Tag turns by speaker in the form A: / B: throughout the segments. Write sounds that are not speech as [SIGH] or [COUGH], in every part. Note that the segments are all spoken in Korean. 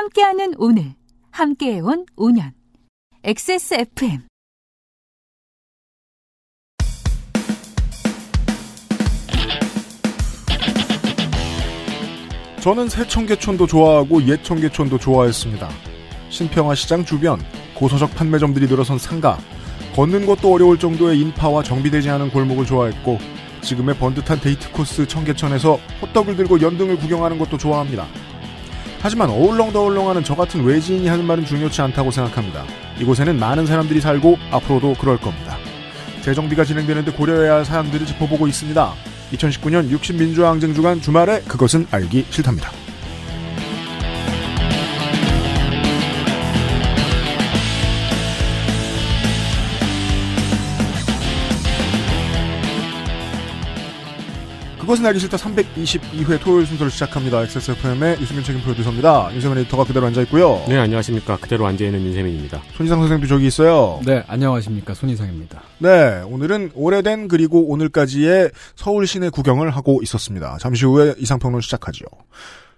A: 함께하는 오늘, 함께해온 5년. XSFM.
B: 저는 새청계촌도 좋아하고 옛청계촌도 좋아했습니다. 신평화 시장 주변, 고서적 판매점들이 늘어선 상가, 걷는 것도 어려울 정도의 인파와 정비되지 않은 골목을 좋아했고, 지금의 번듯한 데이트 코스 청계천에서 호떡을 들고 연등을 구경하는 것도 좋아합니다. 하지만 어울렁더울렁하는 저 같은 외지인이 하는 말은 중요치 않다고 생각합니다. 이곳에는 많은 사람들이 살고 앞으로도 그럴 겁니다. 재정비가 진행되는데 고려해야 할 사항들을 짚어보고 있습니다. 2019년 6 0민주항쟁 주간 주말에 그것은 알기 싫답니다. 그것은 알기 싫다 322회 토요일 순서를 시작합니다. XSFM의 유승균 책임 프로듀서입니다. 윤세민 리터가 그대로 앉아있고요.
C: 네, 안녕하십니까. 그대로 앉아있는 윤세민입니다.
B: 손희상 선생도 저기 있어요. 네, 안녕하십니까. 손희상입니다. 네, 오늘은 오래된 그리고 오늘까지의 서울 시내 구경을 하고 있었습니다. 잠시 후에 이상평론 시작하죠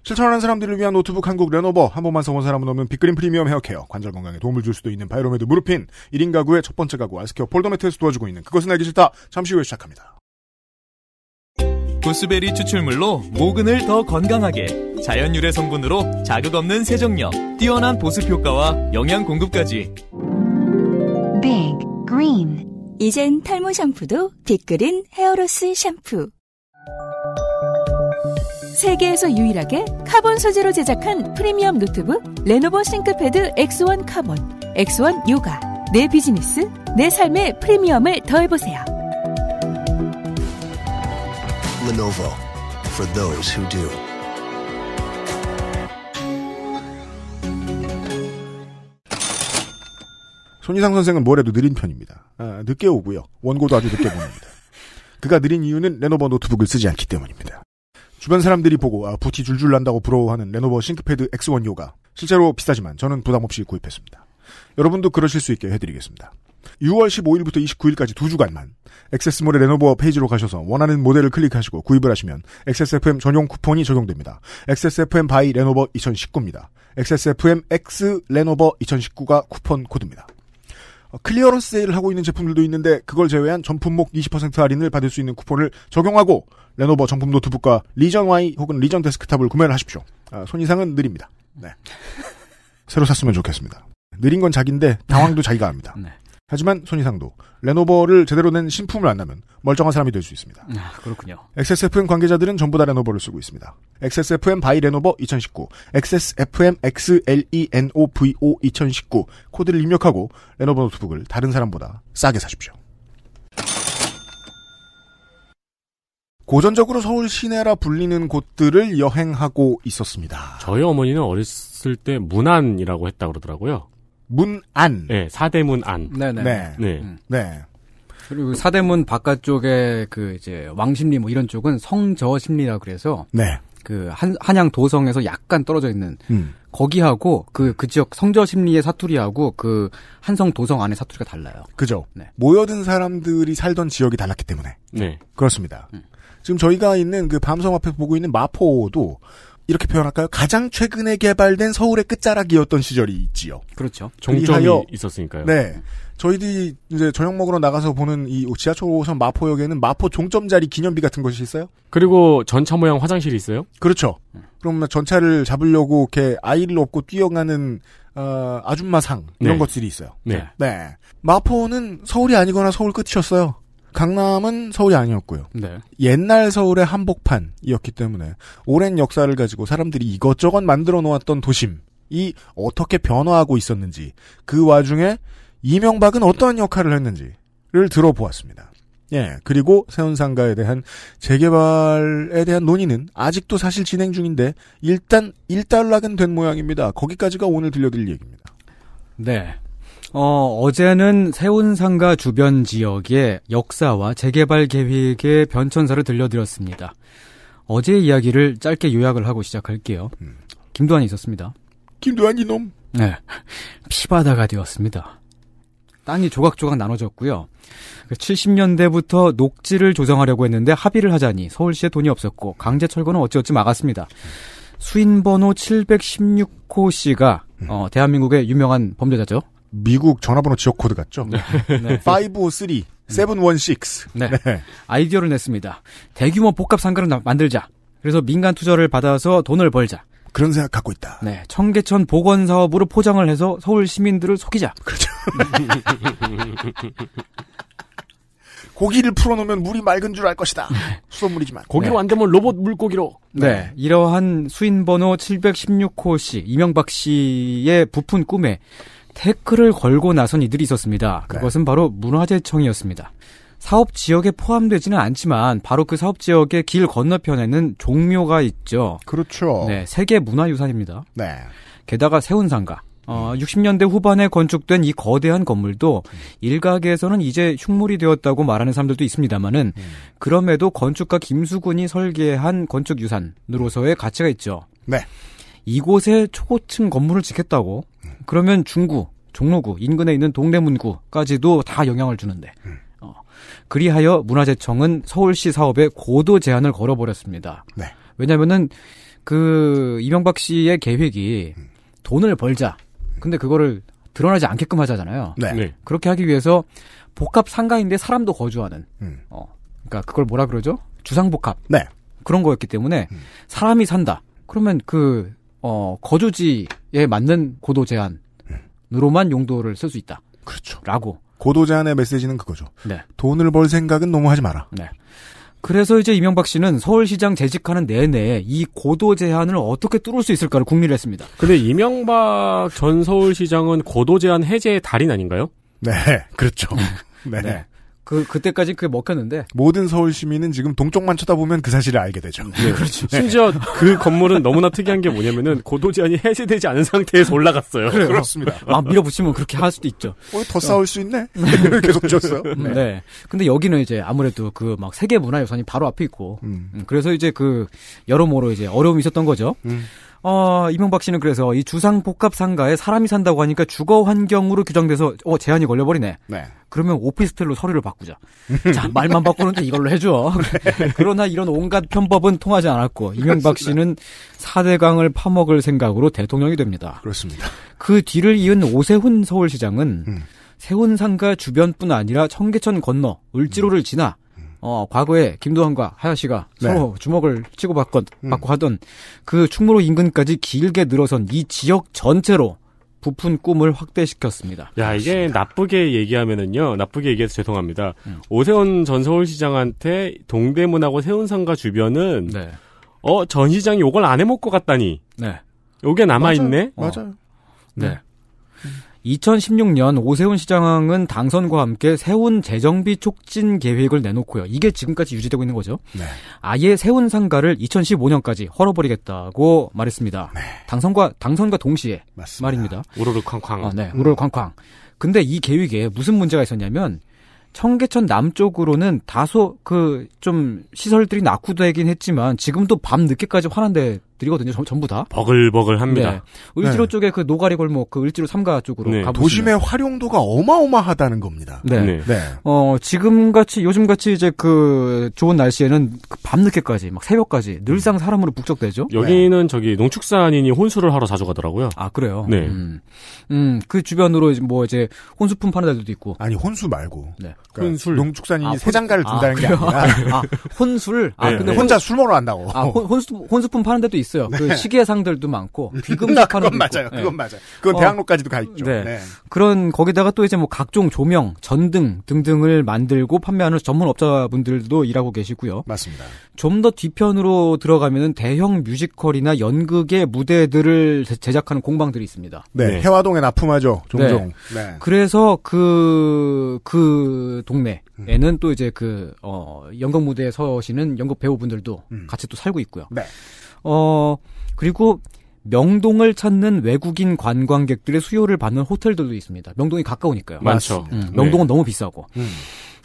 B: 실천하는 사람들을 위한 노트북 한국 레노버 한 번만 써본 사람은 없는 빅그린 프리미엄 헤어케어 관절 건강에 도움을 줄 수도 있는 바이로메드 무릎핀 1인 가구의 첫 번째 가구 알스케어 폴더매트에서 도와주고 있는 그것은 알기 싫다 잠시 후에 시작합니다.
A: 보스베리 추출물로 모근을 더 건강하게 자연 유래 성분으로 자극 없는 세정력, 뛰어난 보습 효과와 영양 공급까지. Big 이젠 탈모 샴푸도 빅그린 헤어로스 샴푸. 세계에서 유일하게 카본 소재로 제작한 프리미엄 노트북 레노버 싱크패드 X1 카본, X1 요가. 내 비즈니스, 내 삶의 프리미엄을 더해보세요. Lenovo for those who do.
B: 손희상 선생은 뭘 해도 느린 편입니다. 아, 늦게 오고요. 원고도 아주 늦게 보냅니다. 그가 느린 이유는 레노버 노트북을 쓰지 않기 때문입니다. 주변 사람들이 보고 아, 부티 줄줄 난다고 부러워하는 레노버 싱크패드 X1 요가 실제로 비싸지만 저는 부담 없이 구입했습니다. 여러분도 그러실 수 있게 해드리겠습니다. 6월 15일부터 29일까지 두 주간만 액세스몰의 레노버 페이지로 가셔서 원하는 모델을 클릭하시고 구입을 하시면 XSFM 전용 쿠폰이 적용됩니다. XSFM 바이 레노버 2019입니다. XSFM X 레노버 2019가 쿠폰 코드입니다. 어, 클리어런스 세일을 하고 있는 제품들도 있는데 그걸 제외한 전품목 20% 할인을 받을 수 있는 쿠폰을 적용하고 레노버 정품 노트북과 리전 Y 혹은 리전 데스크탑을 구매를 하십시오. 아, 손 이상은 느립니다. 네. 새로 샀으면 좋겠습니다. 느린 건 자기인데 당황도 네. 자기가 합니다. 네. 하지만 손이상도 레노버를 제대로 낸 신품을 안 나면 멀쩡한 사람이 될 수 있습니다. 아, 그렇군요. XSFM 관계자들은 전부 다 레노버를 쓰고 있습니다. XSFM 바이 레노버 2019, XSFM XLENOVO 2019 코드를 입력하고 레노버 노트북을 다른 사람보다 싸게 사십시오. 고전적으로 서울 시내라 불리는 곳들을 여행하고 있었습니다.
C: 저희 어머니는 어렸을 때 문안이라고 했다 그러더라고요. 문안. 네, 사대문 안.
D: 네네. 네.
C: 네.
B: 네. 그리고
C: 사대문 바깥쪽에
D: 그 이제 왕십리 뭐 이런 쪽은 성저십리라 그래서 네. 그 한, 한양 도성에서 약간 떨어져 있는 음. 거기하고 그 그 지역 성저심리의 사투리하고 그
B: 한성 도성 안의 사투리가 달라요. 그죠. 네. 모여든 사람들이 살던 지역이 달랐기 때문에. 네. 그렇습니다. 음. 지금 저희가 있는 그밤성 앞에 보고 있는 마포도 이렇게 표현할까요? 가장 최근에 개발된 서울의 끝자락이었던 시절이 있지요. 그렇죠. 그 종점이 있었으니까요. 네. 저희들이 이제 저녁 먹으러 나가서 보는 이 지하철 5호선 마포역에는 마포 종점 자리 기념비 같은 것이 있어요.
C: 그리고 전차 모양 화장실이 있어요. 그렇죠.
B: 그럼 전차를 잡으려고 이렇게 아이를 업고 뛰어가는 어, 아줌마상 이런 네. 것들이 있어요. 네. 네. 마포는 서울이 아니거나 서울 끝이었어요. 강남은 서울이 아니었고요. 네. 옛날 서울의 한복판이었기 때문에 오랜 역사를 가지고 사람들이 이것저것 만들어 놓았던 도심이 어떻게 변화하고 있었는지 그 와중에 이명박은 어떠한 역할을 했는지를 들어보았습니다. 예, 그리고 세운상가에 대한 재개발에 대한 논의는 아직도 사실 진행 중인데 일단 일단락은 된 모양입니다. 거기까지가 오늘 들려드릴 얘기입니다. 네.
D: 어, 어제는 세운상가 주변 지역의 역사와 재개발 계획의 변천사를 들려드렸습니다. 어제 이야기를 짧게 요약을 하고 시작할게요. 음. 김도환이 있었습니다.
B: 김도환 이놈.
D: 네. 피바다가 되었습니다. 땅이 조각조각 나눠졌고요. 70년대부터 그 녹지를 조성하려고 했는데 합의를 하자니 서울시에 돈이 없었고 강제 철거는 어찌어찌 막았습니다. 수인번호 716호 씨가 음. 어, 대한민국의 유명한 범죄자죠.
B: 미국 전화번호 지역 코드 같죠? 네. 네.
D: 503 [LAUGHS] 716. 네. 네. 아이디어를 냈습니다. 대규모 복합 상가를 만들자. 그래서 민간 투자를 받아서 돈을 벌자. 그런 생각 갖고 있다. 네. 청계천 복원 사업으로 포장을 해서 서울 시민들을 속이자.
B: 그렇죠. [LAUGHS] 고기를 풀어놓으면 물이 맑은 줄 알 것이다. 네. 수돗물이지만. 고기로 네. 안 되면 로봇 물고기로.
D: 네. 네. 이러한 수인번호 716호 씨, 이명박 씨의 부푼 꿈에 태클을 걸고 나선 이들이 있었습니다. 네. 그것은 바로 문화재청이었습니다. 사업 지역에 포함되지는 않지만 바로 그 사업 지역의 길 건너편에는 종묘가 있죠. 그렇죠. 네, 세계 문화유산입니다. 네. 게다가 세운상가. 어, 60년대 음. 후반에 건축된 이 거대한 건물도 음. 일각에서는 이제 흉물이 되었다고 말하는 사람들도 있습니다만은 음. 그럼에도 건축가 김수근이 설계한 건축 유산으로서의 가치가 있죠. 네. 이곳에 초고층 건물을 짓겠다고 그러면 중구, 종로구, 인근에 있는 동대문구까지도 다 영향을 주는데. 음. 어, 그리하여 문화재청은 서울시 사업에 고도 제한을 걸어버렸습니다. 네. 왜냐면은 그 이명박 씨의 계획이 음. 돈을 벌자. 근데 그거를 드러나지 않게끔 하자잖아요. 네. 네. 그렇게 하기 위해서 복합 상가인데 사람도 거주하는. 음. 어, 그러니까 그걸 뭐라 그러죠? 주상복합. 네. 그런 거였기 때문에 음. 사람이 산다. 그러면 그 어, 거주지에 맞는 고도 제한으로만 용도를 쓸 수 있다. 그렇죠. 라고.
B: 고도 제한의 메시지는 그거죠. 네. 돈을 벌 생각은 너무 하지 마라.
D: 네. 그래서 이제 이명박 씨는 서울시장 재직하는 내내 이 고도 제한을 어떻게 뚫을 수 있을까를 궁리를 했습니다.
C: 근데 이명박 전 서울시장은 고도 제한 해제의
B: 달인 아닌가요? 네, [LAUGHS] 그렇죠. [LAUGHS] 네. 네.
D: 그 그때까지 그게 먹혔는데
B: 모든 서울 시민은 지금 동쪽만 쳐다보면 그 사실을 알게 되죠. 네, 그렇죠. 네. 심지어
C: 그 건물은 너무나 특이한 게 뭐냐면은 고도 제한이 해제되지 않은 상태에서 올라갔어요.
B: 그래요. 그렇습니다.
C: 막 아, 밀어붙이면 그렇게 할 수도
D: 있죠. 어, 더 싸울 수 있네. 네. [LAUGHS] 계속 줬어요. 음, 네. 네. 근데 여기는 이제 아무래도 그 막 세계 문화 유산이 바로 앞에 있고 음. 음. 그래서 이제 그 여러모로 이제 어려움이 있었던 거죠. 음. 어, 이명박 씨는 그래서 이 주상 복합 상가에 사람이 산다고 하니까 주거 환경으로 규정돼서 어 제한이 걸려버리네. 네. 그러면 오피스텔로 서류를 바꾸자. [LAUGHS] 자 말만 바꾸는데 이걸로 해줘. [LAUGHS] 그러나 이런 온갖 편법은 통하지 않았고 이명박 씨는 4대강을 파먹을 생각으로 대통령이 됩니다. 그렇습니다. 그 뒤를 이은 오세훈 서울시장은 음. 세훈 상가 주변뿐 아니라 청계천 건너 을지로를 지나 어, 과거에 김도환과 하야시가 네. 서로 주먹을 치고받고 음. 하던 그 충무로 인근까지 길게 늘어선 이 지역 전체로 부푼 꿈을 확대시켰습니다.
C: 야, 이게 그렇습니다. 나쁘게 얘기하면은요, 나쁘게 얘기해서 죄송합니다. 음. 오세훈 전 서울시장한테 동대문하고 세운상가 주변은, 네. 어, 전 시장이 요걸 안 해먹고 갔다니. 네. 요게 남아있네? 맞아요. 어. 맞아요. 네. 네. 2016년
D: 오세훈 시장은 당선과 함께 세운 재정비 촉진 계획을 내놓고요. 이게 지금까지 유지되고 있는 거죠. 네. 아예 세운 상가를 2015년까지 헐어버리겠다고 말했습니다. 네. 당선과 당선과 동시에 맞습니다. 말입니다. 우르르 쾅쾅. 아, 어, 네, 우르르 쾅쾅. 근데 이 계획에 무슨 문제가 있었냐면 청계천 남쪽으로는 다소 그 좀 시설들이 낙후되긴 했지만 지금도 밤 늦게까지 환한데 들이거든요. 전, 부
C: 다. 버글버글합니다. 네. 을지로
D: 네. 쪽에 그 노가리 골목, 그 을지로 삼가 쪽으로 네. 가보시면 도심의 활용도가 어마어마하다는 겁니다. 네. 네. 네. 어 지금 같이 요즘 같이 이제 그 좋은 날씨에는 그 밤늦게까지 막 새벽까지 늘상 사람으로 북적대죠. 여기는 저기 농축산인이 혼수를 하러 자주 가더라고요. 아 그래요. 네. 음, 음그 주변으로 이제 뭐 이제 혼수품 파는 데도 있고. 아니 혼수 말고. 네. 그러니까 혼술. 농축산인이 아, 세장가를 아, 둔다는 아, 게 아니라. 아, 혼술. 아 네. 근데 혼자 술 먹으러 간다고. 아 혼, 수 혼수품 파는 데도 있어. 요 있어요. 그 네. 그 시계상들도 많고 음, 귀금속 파는 음, 아, 그건 맞아요. 있고. 그건 맞아요. 그건 네. 어. 대학로까지도 가 있죠. 네. 네. 그런 거기다가 또 이제 뭐 각종 조명, 전등 등등을 만들고 판매하는 전문 업자분들도 일하고 계시고요. 맞습니다. 좀더 뒤편으로 들어가면은 대형 뮤지컬이나 연극의 무대들을 제작하는 공방들이 있습니다. 네. 네.
B: 해화동에 납품하죠. 종종. 네. 네.
D: 그래서 그그 그 동네에는 음. 또 이제 그 어, 연극 무대에 서시는 연극 배우분들도 음. 같이 또 살고 있고요. 네. 어, 그리고 명동을 찾는 외국인 관광객들의 수요를 받는 호텔들도 있습니다. 명동이 가까우니까요. 많죠. 음, 네. 명동은 네. 너무 비싸고. 음.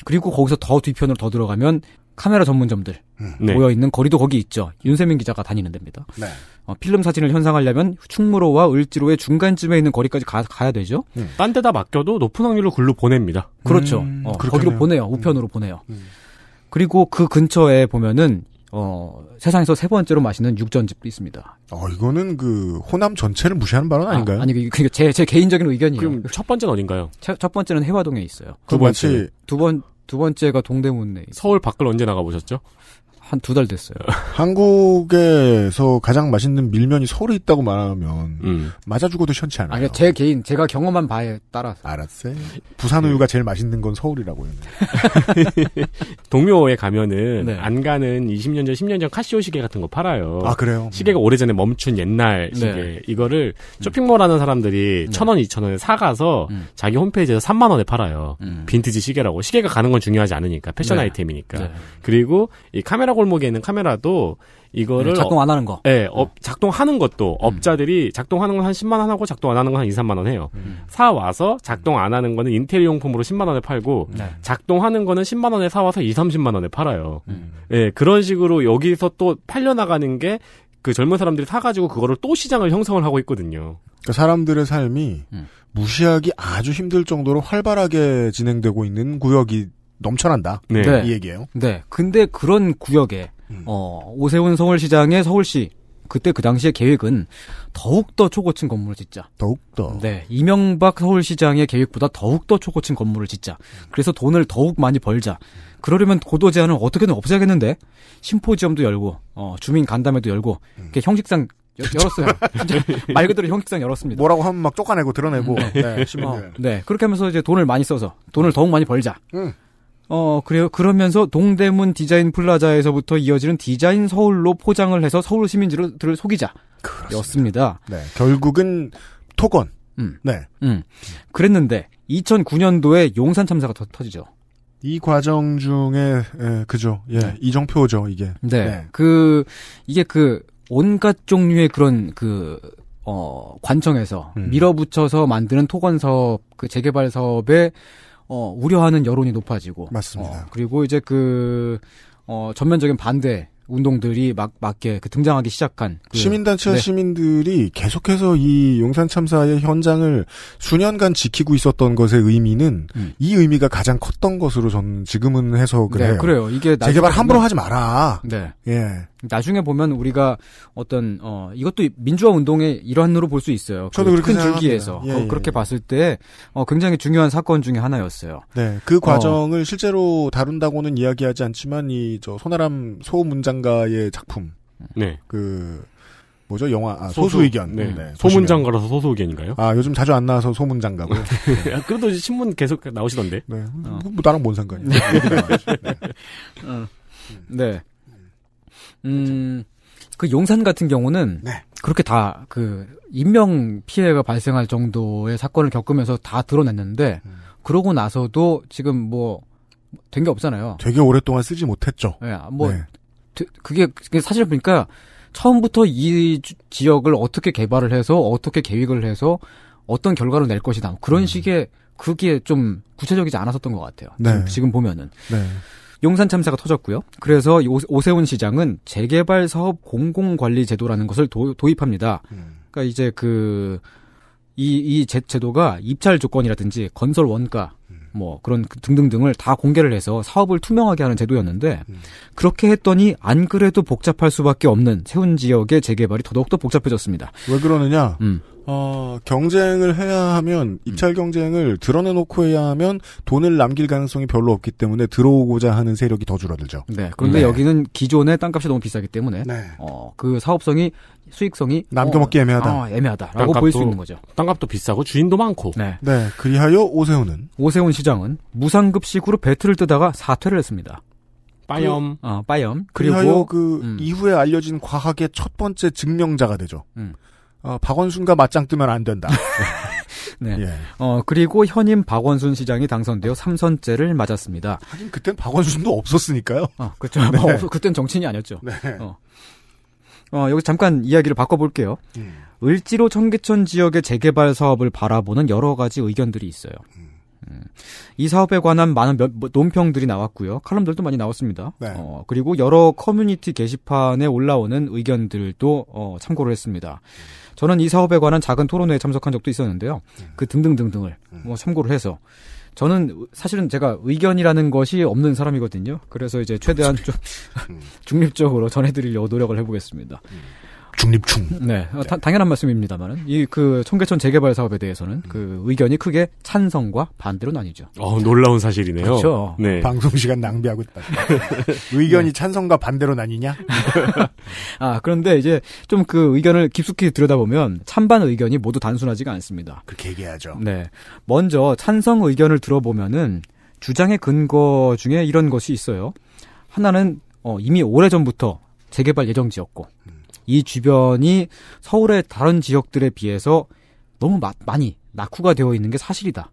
D: 그리고 거기서 더 뒤편으로 더 들어가면 카메라 전문점들 음. 네. 모여 있는 거리도 거기 있죠. 윤세민 기자가 다니는 데입니다. 네. 어, 필름 사진을 현상하려면 충무로와 을지로의 중간쯤에 있는 거리까지 가, 야 되죠. 음. 딴 데다 맡겨도 높은 확률로 글로 보냅니다. 그렇죠. 음, 어, 거기로 보내요. 음. 우편으로 음. 보내요. 그리고 그 근처에 보면은 어, 세상에서 세 번째로 맛있는 육전집도 있습니다. 어, 이거는 그 호남 전체를 무시하는 발언 아, 아닌가요? 아, 니그 제, 제 개인적인 의견이에요. 그럼
C: 첫 번째는 어딘가요? 첫, 첫 번째는 해화동에 있어요.
D: 그 두 번째. 두 번, 두 번째가 동대문에. 서울 밖을 언제
C: 나가보셨죠?
B: 한두달 됐어요. 한국에서 가장 맛있는 밀면이 서울에 있다고 말하면 음. 맞아 죽어도 시원치 않아요. 아니, 그러니까 제 개인 제가 경험한 바에 따라서. 알았어요. 부산 우유가 제일 맛있는 건 서울이라고요. [LAUGHS] 동묘에
C: 가면은 네. 안 가는 20년 전, 10년 전 카시오 시계 같은 거 팔아요. 아 그래요? 시계가 오래전에 멈춘 옛날 네. 시계 네. 이거를 음. 쇼핑몰 하는 사람들이 네. 천 원, 이천 원에 사가서 음. 자기 홈페이지에서 3만 원에 팔아요. 음. 빈티지 시계라고 시계가 가는 건 중요하지 않으니까 패션 네. 아이템이니까. 네. 그리고 이 카메라 골목에 있는 카메라도 이거를 네, 작동 안 하는 거. 예, 네, 어, 작동하는 것도 음. 업자들이 작동하는 건 한 10만 원 하고 작동 안 하는 건 한 2, 3만 원 해요. 음. 사 와서 작동 안 하는 거는 인테리어 용품으로 10만 원에 팔고 네. 작동하는 거는 10만 원에 사 와서 2, 30만 원에 팔아요. 음. 네, 그런 식으로 여기서 또 팔려 나가는 게 그 젊은 사람들이 사가지고 그거를 또 시장을 형성을 하고 있거든요.
B: 그러니까 사람들의 삶이 음. 무시하기 아주 힘들 정도로 활발하게 진행되고 있는 구역이 넘쳐난다. 네. 이 네. 얘기예요. 네.
D: 근데 그런 구역에 음. 어, 오세훈 서울시장의 서울시 그때 그 당시의 계획은 더욱더 초고층 건물을 짓자. 더욱더. 네. 이명박 서울시장의 계획보다 더욱더 초고층 건물을 짓자. 그래서 돈을 더욱 많이 벌자. 그러려면 고도 제한을 어떻게든 없애야겠는데 심포지엄도 열고 어, 주민 간담회도 열고 음. 형식상 열었어요. [LAUGHS] [LAUGHS] 말 그대로 형식상 열었습니다. 뭐라고 하면 막 쫓아내고 드러내고. 음. 네, 네, 어, 네, 그렇게 하면서 이제 돈을 많이 써서 돈을 음. 더욱 많이 벌자. 음. 어, 그래요. 그러면서 동대문 디자인 플라자에서부터 이어지는 디자인 서울로 포장을 해서 서울 시민들을 속이자. 그렇습니다. 였습니다. 네. 결국은 토건. 음. 네. 음. 그랬는데 2009년도에 용산 참사가 더 터지죠. 이
B: 과정 중에 예, 그죠. 예. 네. 이정표죠, 이게. 네. 네.
D: 그 이게 그 온갖 종류의 그런 그 어, 관청에서 음. 밀어붙여서 만드는 토건 사업 그 재개발 사업에 어, 우려하는 여론이 높아지고. 맞습니다. 어, 그리고 이제 그, 어, 전면적인 반대 운동들이 막, 맞게 그 등장하기 시작한. 그, 시민단체 네.
B: 시민들이 계속해서 이 용산 참사의 현장을 수년간 지키고 있었던 것의 의미는 음. 이 의미가 가장 컸던 것으로 저는 지금은 해석을 네, 해요. 그래요. 이게 재개발 함부로 하지 마라. 네. 예.
D: 나중에 보면 우리가 어떤 어 이것도 민주화 운동의 일환으로 볼 수 있어요. 그 저도 그 그렇게 큰 줄기에서 어, 예, 예, 그렇게 예. 봤을 때 어, 굉장히 중요한 사건 중의 하나였어요. 네, 그 어. 과정을
B: 어, 실제로 다룬다고는 이야기하지 않지만 이 저 손아람 소문장가의 작품, 네, 그 뭐죠 영화 아, 소수, 의견, 네, 네 소문장가라서 소수 의견인가요? 아 요즘 자주 안 나와서 소문장가고. 네. [LAUGHS] 아, 그래도
C: 신문 계속 나오시던데. 네, 어. 뭐, 뭐 나랑 뭔
B: 상관이야?
D: [LAUGHS] 네. 네. 음, 그 용산 같은 경우는 네. 그렇게 다 그 인명 피해가 발생할 정도의 사건을 겪으면서 다 드러냈는데 음. 그러고 나서도 지금 뭐 된 게 없잖아요. 되게 오랫동안 쓰지 못했죠. 예, 네, 뭐 네. 그게, 그게 사실 보니까 처음부터 이 주, 지역을 어떻게 개발을 해서 어떻게 계획을 해서 어떤 결과를 낼 것이다. 뭐 그런 음. 식의 그게 좀 구체적이지 않았었던 것 같아요. 네. 지금 보면은. 네. 용산 참사가 터졌고요. 그래서 오세훈 시장은 재개발 사업 공공관리 제도라는 것을 도, 입합니다 음. 그러니까 이제 그 이이 제도가 입찰 조건이라든지 건설 원가 뭐 그런 그 등등등을 다 공개를 해서 사업을 투명하게 하는 제도였는데 음. 그렇게 했더니 안 그래도 복잡할 수밖에 없는 세운 지역의 재개발이 더더욱더 복잡해졌습니다.
B: 왜 그러느냐? 음. 어, 경쟁을 해야 하면 음. 입찰 경쟁을 드러내놓고 해야 하면 돈을 남길 가능성이 별로 없기 때문에 들어오고자 하는 세력이 더 줄어들죠. 네. 그런데 네.
D: 여기는 기존의 땅값이 너무 비싸기 때문에 네. 어, 그 사업성이 수익성이 남겨먹기 어, 애매하다. 어, 애매하다라고 보일 수 있는 거죠.
C: 땅값도 비싸고 주인도 많고.
B: 네. 네. 그리하여
D: 오세훈은 오세훈 시장은 무상급식으로 배틀을 뜨다가 사퇴를 했습니다. 빠염. 그, 어, 빠염. 그리고 그 음.
B: 이후에 알려진 과학의 첫 번째 증명자가 되죠. 음. 어, 박원순과 맞짱 뜨면 안 된다. [LAUGHS] 네. 예. 어, 그리고 현임
D: 박원순 시장이 당선되어 3선째를 맞았습니다. 하긴 그땐 박원순도 없었으니까요. 어, 그렇죠. [LAUGHS] 네. 뭐, 그땐 정치인이 아니었죠. 네. 어. 어, 여기 잠깐 이야기를 바꿔볼게요. 음. 을지로 청계천 지역의 재개발 사업을 바라보는 여러 가지 의견들이 있어요. 음. 음. 이 사업에 관한 많은 몇, 뭐, 논평들이 나왔고요. 칼럼들도 많이 나왔습니다. 네. 어, 그리고 여러 커뮤니티 게시판에 올라오는 의견들도 어, 참고를 했습니다. 음. 저는 이 사업에 관한 작은 토론회에 참석한 적도 있었는데요. 음. 그 등등등등을 음. 뭐 참고를 해서 저는 사실은 제가 의견이라는 것이 없는 사람이거든요. 그래서 이제 최대한 [LAUGHS] 좀 음. [LAUGHS] 중립적으로 전해드리려고 노력을 해보겠습니다. 음.
C: 중립충. 네, 아, 다,
D: 당연한 말씀입니다만은 이그 청계천 재개발 사업에 대해서는 음. 그 의견이 크게 찬성과 반대로 나뉘죠. 어 놀라운 사실이네요. 그렇죠. 네. 방송 시간 낭비하고 있다. [LAUGHS] 의견이 네.
B: 찬성과 반대로 나뉘냐?
D: [LAUGHS] 아 그런데 이제 좀 그 의견을 깊숙이 들여다보면 찬반 의견이 모두 단순하지가 않습니다.
B: 그렇게 얘기하죠.
D: 네, 먼저 찬성 의견을 들어보면은 주장의 근거 중에 이런 것이 있어요. 하나는 어, 이미 오래 전부터 재개발 예정지였고. 음. 이 주변이 서울의 다른 지역들에 비해서 너무 마, 많이 낙후가 되어 있는 게 사실이다.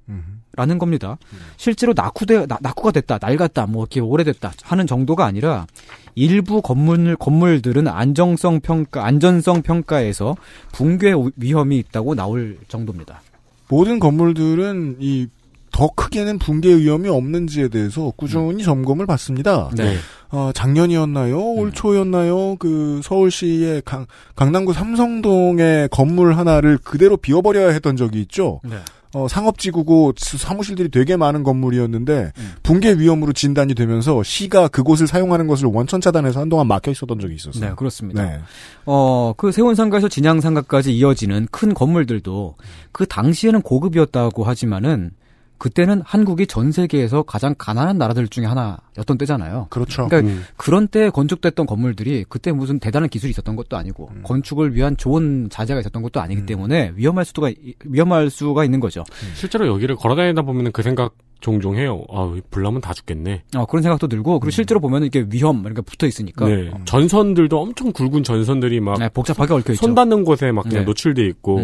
D: 라는 겁니다. 음. 실제로 낙후되, 나, 낙후가 됐다, 낡았다, 뭐 이렇게 오래됐다 하는 정도가 아니라 일부 건물, 건물들은 안정성 평가, 안전성 평가에서 붕괴 위험이 있다고 나올 정도입니다.
B: 모든 건물들은 이 더 크게는 붕괴 위험이 없는지에 대해서 꾸준히 음. 점검을 받습니다. 네. 어, 작년이었나요? 음. 올 초였나요? 그 서울시의 강, 강남구 삼성동의 건물 하나를 그대로 비워버려야 했던 적이 있죠. 네. 어, 상업지구고 사무실들이 되게 많은 건물이었는데 음. 붕괴 위험으로 진단이 되면서 시가 그곳을 사용하는 것을 원천 차단해서 한동안 막혀 있었던 적이 있었어요. 네, 그렇습니다. 네. 어, 그세운상가에서
D: 진양상가까지 이어지는 큰 건물들도 그 당시에는 고급이었다고 하지만은 그때는 한국이 전 세계에서 가장 가난한 나라들 중에 하나였던 때잖아요. 그렇죠. 그러니까 음. 그런 때 건축됐던 건물들이 그때 무슨 대단한 기술이 있었던 것도 아니고 음. 건축을 위한 좋은 자재가 있었던 것도 아니기 음. 때문에
C: 위험할 수가 위험할 수가 있는 거죠. 음. 실제로 여기를 걸어다니다 보면 그 생각 종종 해요. 아, 불나면 다 죽겠네.
D: 어, 그런 생각도 들고 그리고 음. 실제로 보면 이게 위험
C: 이렇게 붙어 있으니까 네. 음. 전선들도 엄청 굵은 전선들이 막 네, 복잡하게 얽혀 있죠. 손 닿는 곳에 막 그냥 네. 노출돼 있고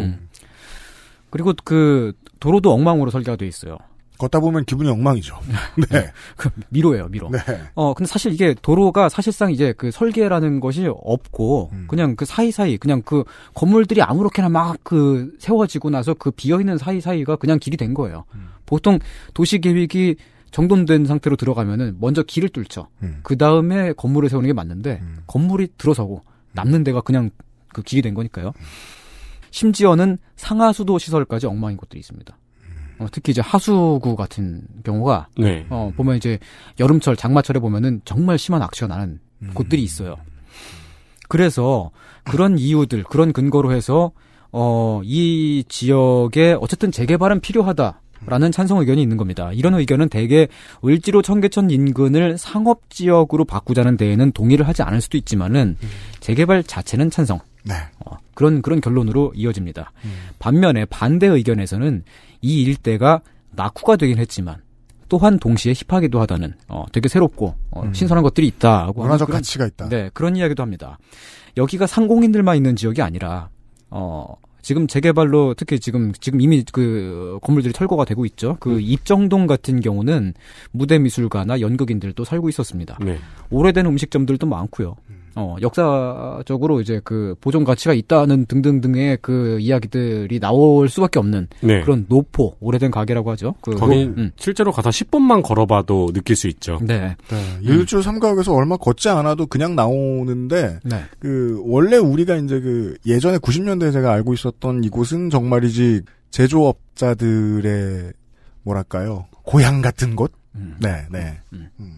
C: 그리고 그 도로도 엉망으로 설계가 돼 있어요.
D: 걷다 보면 기분이 엉망이죠. [LAUGHS] 네. 네. [LAUGHS] 그 미로예요, 미로. 네. 어, 근데 사실 이게 도로가 사실상 이제 그 설계라는 것이 없고, 음. 그냥 그 사이사이, 그냥 그 건물들이 아무렇게나 막 그 세워지고 나서 그 비어있는 사이사이가 그냥 길이 된 거예요. 음. 보통 도시 계획이 정돈된 상태로 들어가면은 먼저 길을 뚫죠. 음. 그 다음에 건물을 세우는 게 맞는데, 음. 건물이 들어서고 남는 데가 그냥 그 길이 된 거니까요. 음. 심지어는 상하수도 시설까지 엉망인 곳들이 있습니다. 어, 특히 이제 하수구 같은 경우가 네. 어, 보면 이제 여름철 장마철에 보면은 정말 심한 악취가 나는 음. 곳들이 있어요. 그래서 그런 이유들 그런 근거로 해서 어, 이 지역에 어쨌든 재개발은 필요하다. 라는 찬성 의견이 있는 겁니다. 이런 의견은 대개 을지로 청계천 인근을 상업 지역으로 바꾸자는 데에는 동의를 하지 않을 수도 있지만은 음. 재개발 자체는 찬성. 네. 어, 그런 그런 결론으로 이어집니다. 음. 반면에 반대 의견에서는 이 일대가 낙후가 되긴 했지만 또한 동시에 힙하기도 하다는 어, 되게 새롭고 어, 음. 신선한 것들이 있다고 문화적 그런, 가치가 있다. 네 그런 이야기도 합니다. 여기가 상공인들만 있는 지역이 아니라 어, 지금 재개발로 특히 지금 지금 이미 그 건물들이 철거가 되고 있죠. 그 음. 입정동 같은 경우는 무대 미술가나 연극인들도 살고 있었습니다. 네. 오래된 음식점들도 많고요. 음. 어, 역사적으로 이제 그 보존 가치가 있다는 등등등의 그 이야기들이 나올 수밖에 없는 네. 그런 노포, 오래된 가게라고 하죠. 그 거기
C: 노, 음. 실제로 가서 10번만 걸어봐도 느낄 수 있죠. 네.
B: 네. 일주 음. 삼각에서 얼마 걷지 않아도 그냥 나오는데 네. 그 원래 우리가 이제 그 예전에 90년대에 제가 알고 있었던 이곳은 정말이지 제조업자들의 뭐랄까요? 고향 같은 곳? 음. 네, 네. 음. 음.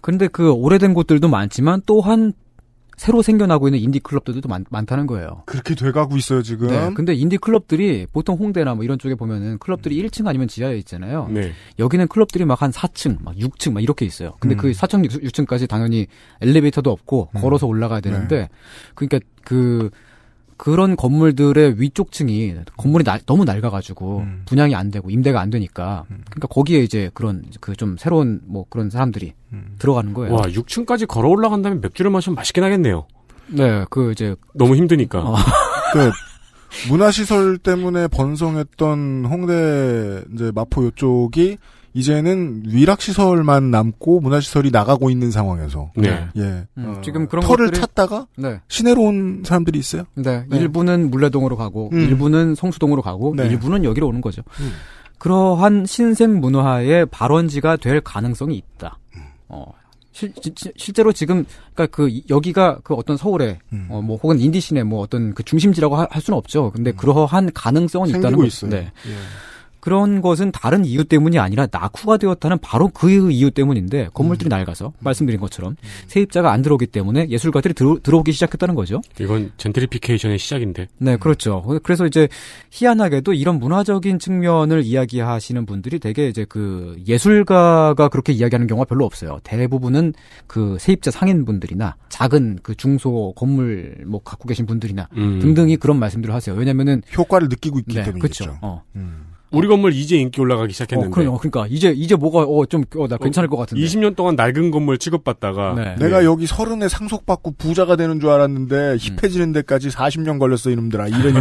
B: 근데 그 오래된 곳들도
D: 많지만 또한 새로 생겨나고 있는 인디 클럽들도 많, 많다는 거예요. 그렇게 돼가고 있어요 지금. 네, 근데 인디 클럽들이 보통 홍대나 뭐 이런 쪽에 보면은 클럽들이 음. 1층 아니면 지하에 있잖아요. 네. 여기는 클럽들이 막 한 4층, 막 6층 막 이렇게 있어요. 근데 음. 그 4층, 6, 층까지 당연히 엘리베이터도 없고 음. 걸어서 올라가야 네. 되는데, 네. 그러니까 그 그런 건물들의 위쪽 층이 건물이 나, 너무 낡아가지고 음. 분양이 안 되고 임대가 안 되니까 음. 그러니까 거기에 이제 그런 그 좀 새로운 뭐 그런 사람들이 음. 들어가는 거예요. 와 6층까지 걸어
B: 올라간다면 맥주를 마시면 맛있긴 하겠네요. 네, 그 이제 너무 힘드니까. 어. [LAUGHS] 그 문화시설 때문에 번성했던 홍대 이제 마포 요쪽이 이제는 위락시설만 남고 문화시설이 나가고 있는 상황에서. 네. 예. 음, 어, 지금 그런 터를 것들이... 찾다가 네. 시내로 온 사람들이 있어요. 네. 네. 일부는
D: 물레동으로 가고, 음. 일부는 성수동으로 가고, 네. 일부는 여기로 오는 거죠. 음. 그러한 신생 문화의 발원지가 될 가능성이 있다. 음. 어, 실, 제로 지금 그러니까 그 여기가 그 어떤 서울의 음. 어, 뭐 혹은 인디시네뭐 어떤 그 중심지라고 하, 할 수는 없죠. 근데 음. 그러한 가능성은 있다는 거죠. 네. 예. 그런 것은 다른 이유 때문이 아니라 낙후가 되었다는 바로 그 이유 때문인데 건물들이 음. 낡아서 음. 말씀드린 것처럼 음. 세입자가 안 들어오기 때문에 예술가들이 들어, 들어오기 시작했다는 거죠.
C: 이건 젠트리피케이션의 시작인데.
D: 네, 그렇죠. 그래서 이제 희한하게도 이런 문화적인 측면을 이야기하시는 분들이 되게 이제 그 예술가가 그렇게 이야기하는 경우가 별로 없어요. 대부분은 그 세입자 상인분들이나 작은 그 중소 건물 뭐 갖고 계신 분들이나 음. 등등이 그런 말씀들을 하세요. 왜냐면은 효과를 느끼고 있기 네, 때문이죠. 그렇죠.
C: 어. 음. 우리 건물 이제 인기 올라가기 시작했는데. 어, 그러니까, 그러니까 이제 이제 뭐가 어 좀나 어, 어, 괜찮을 것 같은데. 20년 동안 낡은 건물 취급받다가 네. 내가 네.
B: 여기 서른에 상속받고 부자가 되는 줄 알았는데 힙해지는 데까지 40년 걸렸어 이놈들아 이런. [LAUGHS]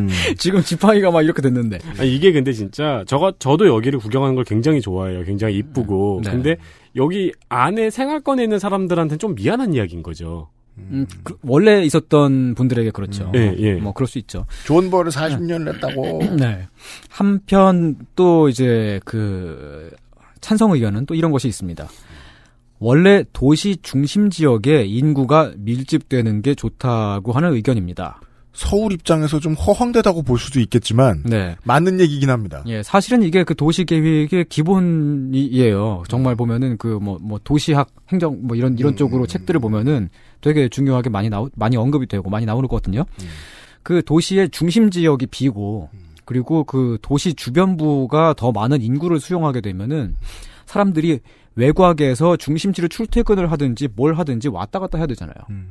B: 음. 지금 지팡이가 막 이렇게 됐는데. 아 이게 근데
C: 진짜 저가 저도 여기를 구경하는 걸 굉장히 좋아해요. 굉장히 이쁘고 음. 네. 근데 여기 안에 생활권에 있는 사람들한테는 좀 미안한 이야기인 거죠. 음, 그 원래 있었던 분들에게 그렇죠. 음. 예, 예. 뭐, 뭐 그럴 수 있죠.
D: 존 버를 40년
B: 냈다고. 음, 네.
C: 한편
D: 또 이제 그 찬성 의견은 또 이런 것이 있습니다. 원래 도시 중심 지역에 인구가 밀집되는 게 좋다고 하는 의견입니다.
B: 서울 입장에서 좀 허황되다고 볼 수도 있겠지만 네.
D: 맞는 얘기긴 합니다. 예, 사실은 이게 그 도시 계획의 기본이에요. 정말 보면은 그 뭐뭐 뭐 도시학 행정 뭐 이런 이런 음, 쪽으로 음, 책들을 보면은 되게 중요하게 많이 나오 많이 언급이 되고 많이 나오는 거거든요. 음. 그 도시의 중심 지역이 비고 음. 그리고 그 도시 주변부가 더 많은 인구를 수용하게 되면은 사람들이 외곽에서 중심지를 출퇴근을 하든지 뭘 하든지 왔다 갔다 해야 되잖아요. 음.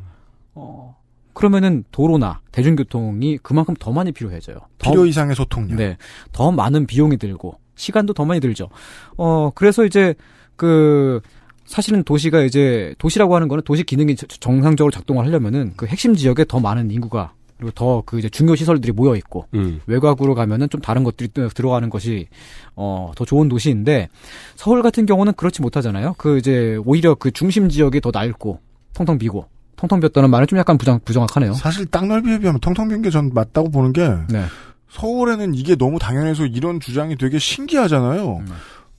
D: 어. 그러면은 도로나 대중교통이 그만큼 더 많이 필요해져요. 더, 필요 이상의 소통량. 네. 더 많은 비용이 들고 시간도 더 많이 들죠. 어 그래서 이제 그 사실은 도시가 이제 도시라고 하는 거는 도시 기능이 정상적으로 작동을 하려면은 그 핵심 지역에 더 많은 인구가 그리고 더 그 이제 중요 시설들이 모여 있고 음. 외곽으로 가면은 좀 다른 것들이 또 들어가는 것이 어더 좋은 도시인데 서울 같은 경우는 그렇지 못하잖아요. 그 이제 오히려 그 중심 지역이 더 낡고 텅텅 비고 통통 비었다는 말은 좀 약간 부정, 부정확하네요. 사실 땅 넓이에 비하면
B: 통통 비는게전 맞다고 보는 게 네. 서울에는 이게 너무 당연해서 이런 주장이 되게 신기하잖아요. 음. 네.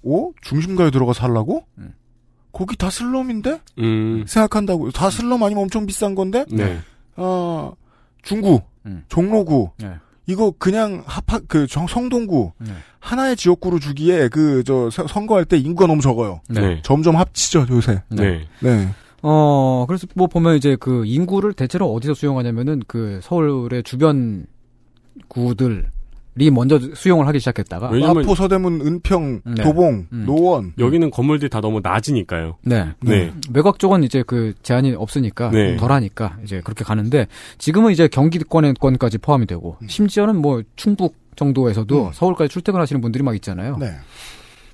B: 오? 어? 중심가에 들어가 살라고? 음. 거기 다 슬럼인데? 음. 생각한다고. 다 슬럼 아니면 엄청 비싼 건데? 네. 어, 중구, 음. 종로구. 네. 이거 그냥 합학 그 성동구 네. 하나의 지역구로 주기에 그 저 선거할 때 인구가 너무 적어요. 네. 네. 점점 합치죠 요새. 네. 네.
D: 어, 그래서 뭐 보면 이제 그 인구를 대체로 어디서 수용하냐면은 그 서울의 주변 구들, 이 먼저 수용을 하기 시작했다가 마포
C: 서대문 은평 음. 네. 도봉 음. 노원 여기는 건물들이 다 너무 낮으니까요. 네. 네. 음.
D: 외곽 쪽은 이제 그 제한이 없으니까 네. 덜하니까 이제 그렇게 가는데 지금은 이제 경기권의 권까지 포함이 되고 음. 심지어는 뭐 충북 정도에서도 음. 서울까지 출퇴근하시는 분들이 막 있잖아요. 네.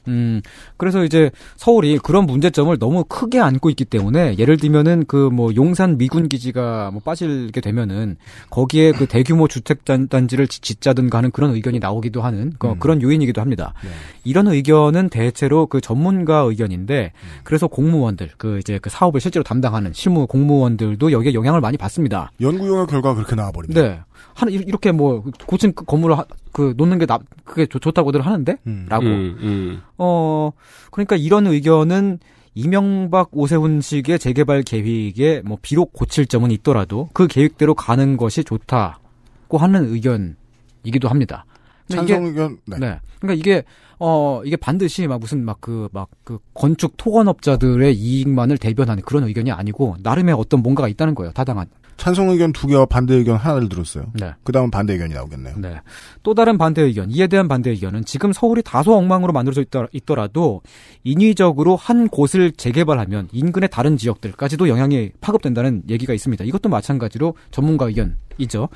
D: 음, 그래서 이제 서울이 그런 문제점을 너무 크게 안고 있기 때문에 예를 들면은 그 뭐 용산 미군 기지가 뭐 빠지게 되면은 거기에 그 대규모 주택 단지를 짓자든가 하는 그런 의견이 나오기도 하는 그, 음. 그런 요인이기도 합니다. 네. 이런 의견은 대체로 그 전문가 의견인데 음. 그래서 공무원들 그 이제 그 사업을 실제로 담당하는 실무 공무원들도 여기에 영향을 많이 받습니다. 연구 용역 결과 그렇게 나와 버립니다. 네. 하나 이렇게 뭐 고층 그 건물을 하, 그 놓는 게 나, 그게 좋, 다고들 하는데라고.
C: 음. 음, 음.
D: 어 그러니까 이런 의견은 이명박 오세훈식의 재개발 계획에 뭐 비록 고칠 점은 있더라도 그 계획대로 가는 것이 좋다고 하는 의견이기도 합니다.
B: 그러니까 찬성 이게, 의견.
D: 네. 네. 그러니까 이게 어 이게 반드시 막 무슨 막그 막그 막 그 건축 토건업자들의 이익만을 대변하는 그런 의견이 아니고 나름의 어떤 뭔가가 있다는 거예요. 타당한. 찬성 의견 두 개와 반대 의견 하나를 들었어요. 네. 그 다음은 반대 의견이 나오겠네요. 네. 또 다른 반대 의견, 이에 대한 반대 의견은 지금 서울이 다소 엉망으로 만들어져 있더라, 도 인위적으로 한 곳을 재개발하면 인근의 다른 지역들까지도 영향이 파급된다는 얘기가 있습니다. 이것도 마찬가지로 전문가 의견이죠.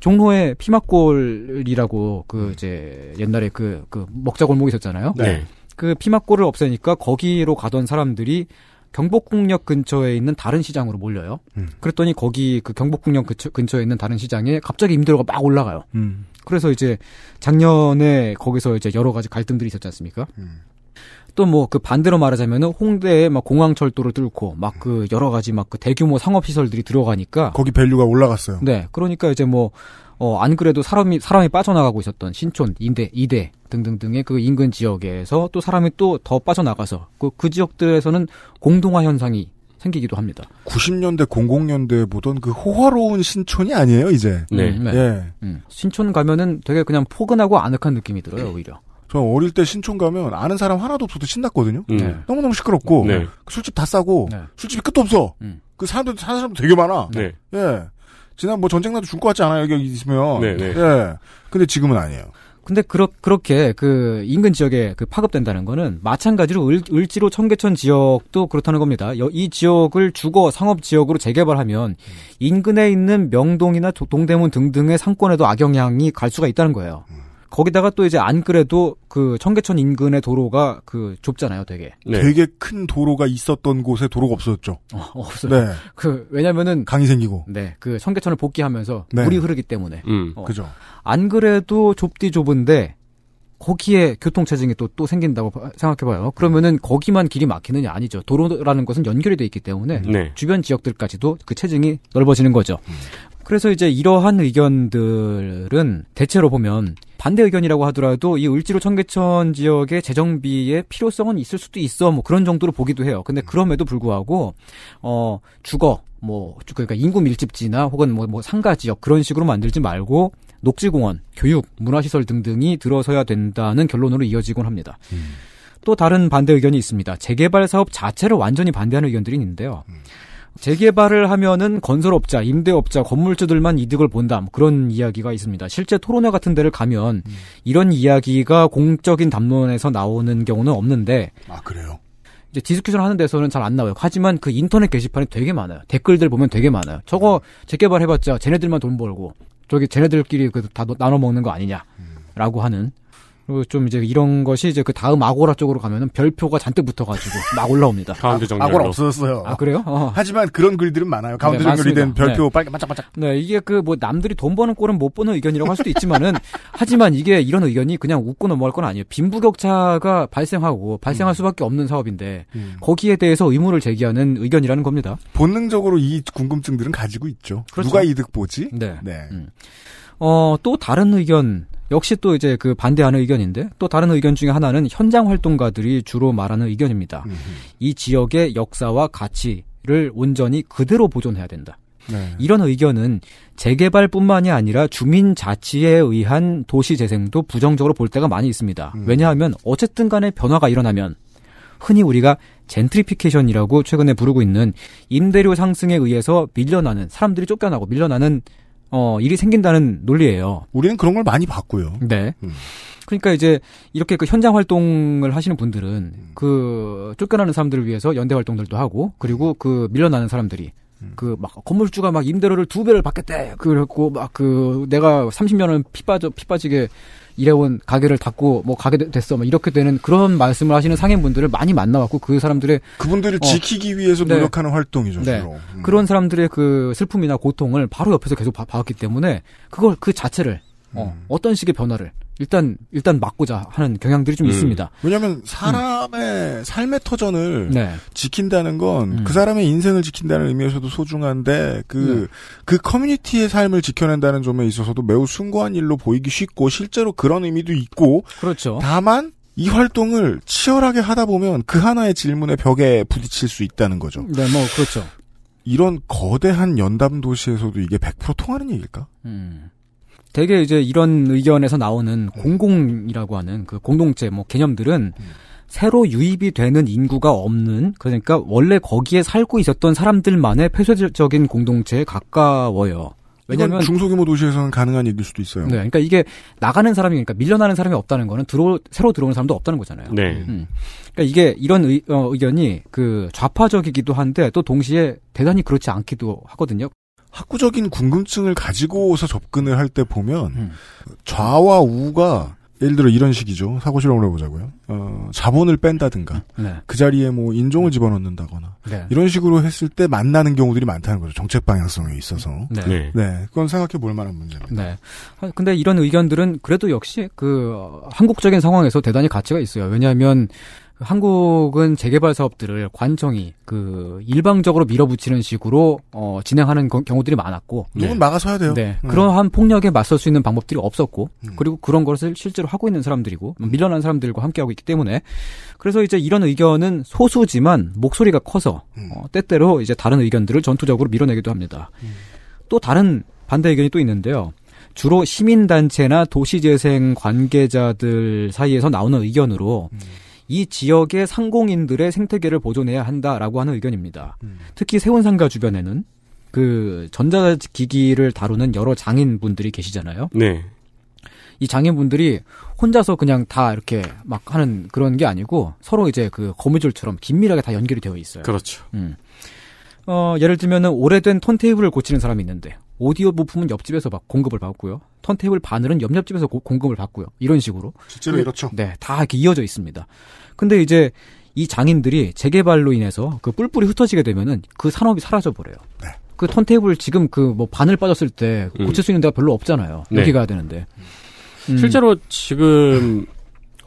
D: 종로에 피막골이라고 그 음. 이제 옛날에 그, 그 먹자골목이 있었잖아요. 네. 그 피막골을 없애니까 거기로 가던 사람들이 경복궁역 근처에 있는 다른 시장으로 몰려요. 음. 그랬더니 거기 그 경복궁역 근처, 에 있는 다른 시장에 갑자기 임대료가 막 올라가요. 음. 그래서 이제 작년에 거기서 이제 여러 가지 갈등들이 있었지 않습니까? 음. 또뭐그 반대로 말하자면 홍대에 막 공항철도를 뚫고 막 그 여러 가지 막 그 대규모 상업시설들이 들어가니까 거기 밸류가 올라갔어요. 네. 그러니까 이제 뭐 어, 안 그래도 사람이, 사람이 빠져나가고 있었던 신촌, 인대, 이대 등등등의 그 인근 지역에서
B: 또 사람이 또 더 빠져나가서
D: 그, 그 지역들에서는 공동화 현상이
B: 생기기도 합니다. 90년대, 0 0년대 보던 그 호화로운 신촌이 아니에요, 이제. 네. 음, 네. 예. 음. 신촌 가면은 되게 그냥 포근하고 아늑한 느낌이 들어요, 오히려. 저 어릴 때 신촌 가면 아는 사람 하나도 없어도 신났거든요. 음. 네. 너무너무 시끄럽고 네. 그 술집 다 싸고 네. 술집이 끝도 없어. 음. 그 사람들 사는 사람 되게 많아. 네. 예. 지난 뭐 전쟁 나도 줄 것 같지 않아요. 여기 있으면. 네, 네.
D: 예. 근데 지금은 아니에요. 근데 그렇 그렇게 그 인근 지역에 그 파급된다는 거는 마찬가지로 을, 지로 청계천 지역도 그렇다는 겁니다. 이 지역을 주거 상업 지역으로 재개발하면 인근에 있는 명동이나 동대문 등등의 상권에도 악영향이 갈 수가 있다는 거예요. 음. 거기다가 또 이제 안 그래도 그 청계천 인근의 도로가 그 좁잖아요, 되게. 네. 되게
B: 큰 도로가 있었던 곳에 도로가 없어졌죠. 어, 없어요. 네.
D: 그 왜냐면은 강이 생기고. 네. 그 청계천을 복귀하면서 네. 물이 흐르기 때문에.
B: 음. 어, 그죠.
D: 안 그래도 좁디 좁은데 거기에 교통체증이 또, 또 생긴다고 생각해봐요. 그러면은 거기만 길이 막히느냐 아니죠. 도로라는 것은 연결이 돼 있기 때문에 음. 네. 주변 지역들까지도 그 체증이 넓어지는 거죠. 음. 그래서 이제 이러한 의견들은 대체로 보면 반대 의견이라고 하더라도 이 을지로 청계천 지역의 재정비의 필요성은 있을 수도 있어 뭐 그런 정도로 보기도 해요. 근데 음. 그럼에도 불구하고 어 주거 뭐 그러니까 인구 밀집지나 혹은 뭐, 뭐 상가 지역 그런 식으로 만들지 말고 녹지공원, 교육, 문화시설 등등이 들어서야 된다는 결론으로 이어지곤 합니다. 음. 또 다른 반대 의견이 있습니다. 재개발 사업 자체를 완전히 반대하는 의견들이 있는데요. 음. 재개발을 하면은 건설업자, 임대업자, 건물주들만 이득을 본다. 뭐 그런 이야기가 있습니다. 실제 토론회 같은 데를 가면 음. 이런 이야기가 공적인 담론에서 나오는 경우는 없는데. 아, 그래요? 이제 디스큐션 하는 데서는 잘 안 나와요. 하지만 그 인터넷 게시판이 되게 많아요. 댓글들 보면 되게 많아요. 저거 음. 재개발 해봤자 쟤네들만 돈 벌고 저기 쟤네들끼리 그 다 나눠 먹는 거 아니냐라고 하는 그리고 좀 이제 이런 것이 이제 그 다음 아고라 쪽으로 가면은 별표가 잔뜩 붙어가지고 [LAUGHS] 막 올라옵니다.
C: 가운데 아, 정렬. 아고라
D: 없어졌어요. 아 그래요? 어. 하지만 그런 글들은 많아요. 가운데 네, 정렬이 된 별표 네. 빨간 반짝반짝. 네 이게 그 뭐 남들이 돈 버는 꼴은 못 보는 의견이라고 할 수도 있지만은 [LAUGHS] 하지만 이게 이런 의견이 그냥 웃고 넘어갈 건 아니에요. 빈부격차가 발생하고 발생할 음. 수밖에 없는 사업인데 음. 거기에 대해서 의무를 제기하는 의견이라는 겁니다.
B: 본능적으로 이 궁금증들은 가지고 있죠. 그렇죠. 누가 이득 보지? 네. 네. 음.
D: 어또 다른 의견. 역시 또 이제 그 반대하는 의견인데 또 다른 의견 중에 하나는 현장 활동가들이 주로 말하는 의견입니다. 음흠. 이 지역의 역사와 가치를 온전히 그대로 보존해야 된다. 네. 이런 의견은 재개발뿐만이 아니라 주민 자치에 의한 도시 재생도 부정적으로 볼 때가 많이 있습니다. 음. 왜냐하면 어쨌든 간에 변화가 일어나면 흔히 우리가 젠트리피케이션이라고 최근에 부르고 있는 임대료 상승에 의해서 밀려나는 사람들이 쫓겨나고 밀려나는 어, 일이 생긴다는 논리예요. 우리는 그런 걸 많이 봤고요. 네. 음. 그러니까 이제 이렇게 그 현장 활동을 하시는 분들은 음. 그 쫓겨나는 사람들을 위해서 연대 활동들도 하고 그리고 음. 그 밀려나는 사람들이 음. 그막 건물주가 막 임대료를 두 배를 받겠대. 그랬고 막 그 내가 30년은 피 빠져 피 빠지게 일해온 가게를 닫고 뭐 가게 됐어 뭐 이렇게 되는 그런 말씀을 하시는 상인분들을 많이 만나왔고 그 사람들의 그분들을 어, 지키기
B: 위해서 네. 노력하는
D: 활동이죠. 네. 음. 그런 사람들의 그 슬픔이나 고통을 바로 옆에서 계속 봐, 봤기 때문에 그걸 그 자체를 어, 음. 어떤 식의 변화를 일단 일단 막고자 하는 경향들이 좀 음.
A: 있습니다.
B: 왜냐하면 음. 사람의 음. 삶의 터전을 네. 지킨다는 건그 음. 그 사람의 인생을 지킨다는 의미에서도 소중한데 그그 네. 그 커뮤니티의 삶을 지켜낸다는 점에 있어서도 매우 숭고한 일로 보이기 쉽고 실제로 그런 의미도 있고 그렇죠. 다만 이 활동을 치열하게 하다 보면 그 하나의 질문의 벽에 부딪힐 수 있다는 거죠. 네, 뭐 그렇죠. 이런 거대한 연담 도시에서도 이게 100% 통하는 얘기일까?
D: 음. 되게 이제 이런 의견에서 나오는 네. 공공이라고 하는 그 공동체 뭐 개념들은 음. 새로 유입이 되는 인구가 없는 그러니까 원래 거기에 살고 있었던 사람들만의 폐쇄적인 공동체에 가까워요. 왜냐면 중소규모 도시에서는 가능한 일일 수도 있어요. 네, 그러니까 이게 나가는 사람이 그러니까 밀려나는 사람이 없다는 거는 들어 새로 들어오는 사람도 없다는 거잖아요. 네. 음. 그러니까 이게 이런 의, 어, 견이그 좌파적이기도 한데 또
B: 동시에 대단히 그렇지 않기도 하거든요. 학구적인 궁금증을 가지고서 접근을 할 때 보면 음. 좌와 우가 예를 들어 이런 식이죠. 사고 실험을 해보자고요. 어, 자본을 뺀다든가 음. 네. 그 자리에 뭐 인종을 집어넣는다거나 네. 이런 식으로 했을 때 만나는 경우들이 많다는 거죠. 정책 방향성에 있어서. 네. 네. 네. 그건 생각해 볼 만한
D: 문제입니다. 네. 아, 근데 이런 의견들은 그래도 역시 그 어, 한국적인 상황에서 대단히 가치가 있어요. 왜냐하면 한국은 재개발 사업들을 관청이 그 일방적으로 밀어붙이는 식으로 어, 진행하는 거, 경우들이 많았고 누군 네. 막아서야 돼요. 네. 네. 음. 그러한 폭력에 맞설 수 있는 방법들이 없었고 음. 그리고 그런 것을 실제로 하고 있는 사람들이고 음. 밀려난 사람들과 함께하고 있기 때문에 그래서 이제 이런 의견은 소수지만 목소리가 커서 음. 어, 때때로 이제 다른 의견들을 전투적으로 밀어내기도 합니다. 음. 또 다른 반대 의견이 또 있는데요. 주로 시민단체나 도시재생 관계자들 사이에서 나오는 의견으로 음. 이 지역의 상공인들의 생태계를 보존해야 한다라고 하는 의견입니다. 음. 특히 세원상가 주변에는 그 전자기기를 다루는 여러 장인분들이 계시잖아요. 네. 이 장인분들이 혼자서 그냥 다 이렇게 막 하는 그런 게 아니고 서로 이제 그 거미줄처럼 긴밀하게 다 연결이 되어 있어요. 그렇죠. 음. 어, 예를 들면은 오래된 턴테이블을 고치는 사람이 있는데 오디오 부품은 옆집에서 막 공급을 받고요. 턴테이블 바늘은 옆 옆집에서 고, 공급을 받고요. 이런 식으로. 실제로 근 그 이렇죠. 네, 다 이렇게 이어져 있습니다. 근데 이제 이 장인들이 재개발로 인해서 그 뿔뿔이 흩어지게 되면은 그 산업이 사라져 버려요. 네. 그 턴테이블 지금 그 뭐 바늘 빠졌을 때 음. 고칠 수 있는 데가 별로 없잖아요. 네. 여기 가야 되는데.
C: 음. 실제로 지금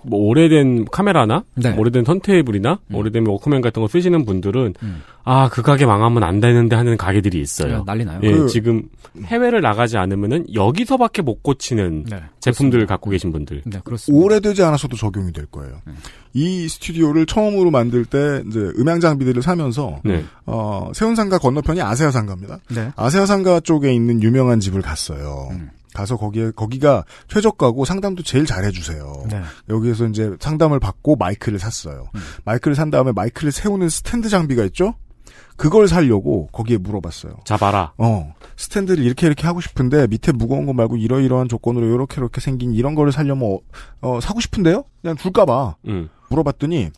C: 뭐 오래된 카메라나 네. 오래된 턴테이블이나 음. 오래된 뭐 워크맨 같은 거 쓰시는 분들은 음. 아그 가게 망하면 안 되는데 하는 가게들이 있어요. 네, 난리나요. 예, 그... 지금 해외를 나가지 않으면은 여기서밖에 못 고치는 네, 제품들을 갖고 음. 계신 분들. 네,
B: 그렇습니다. 오래되지 않아서도 적용이 될 거예요. 네. 이 스튜디오를 처음으로 만들 때 이제 음향 장비들을 사면서 네. 어, 세운상가 건너편이 아세아상가입니다. 네. 아세아상가 쪽에 있는 유명한 집을 갔어요. 음. 가서 거기에 거기가 최저가고 상담도 제일 잘 해주세요. 네. 여기에서 이제 상담을 받고 마이크를 샀어요. 음. 마이크를 산 다음에 마이크를 세우는 스탠드 장비가 있죠. 그걸 살려고 거기에 물어봤어요.
C: 잡아라. 어
B: 스탠드를 이렇게 이렇게 하고 싶은데 밑에 무거운 거 말고 이러이러한 조건으로 이렇게 이렇게 생긴 이런 거를 살려면 어, 어 사고 싶은데요? 그냥 줄까봐 음. 물어봤더니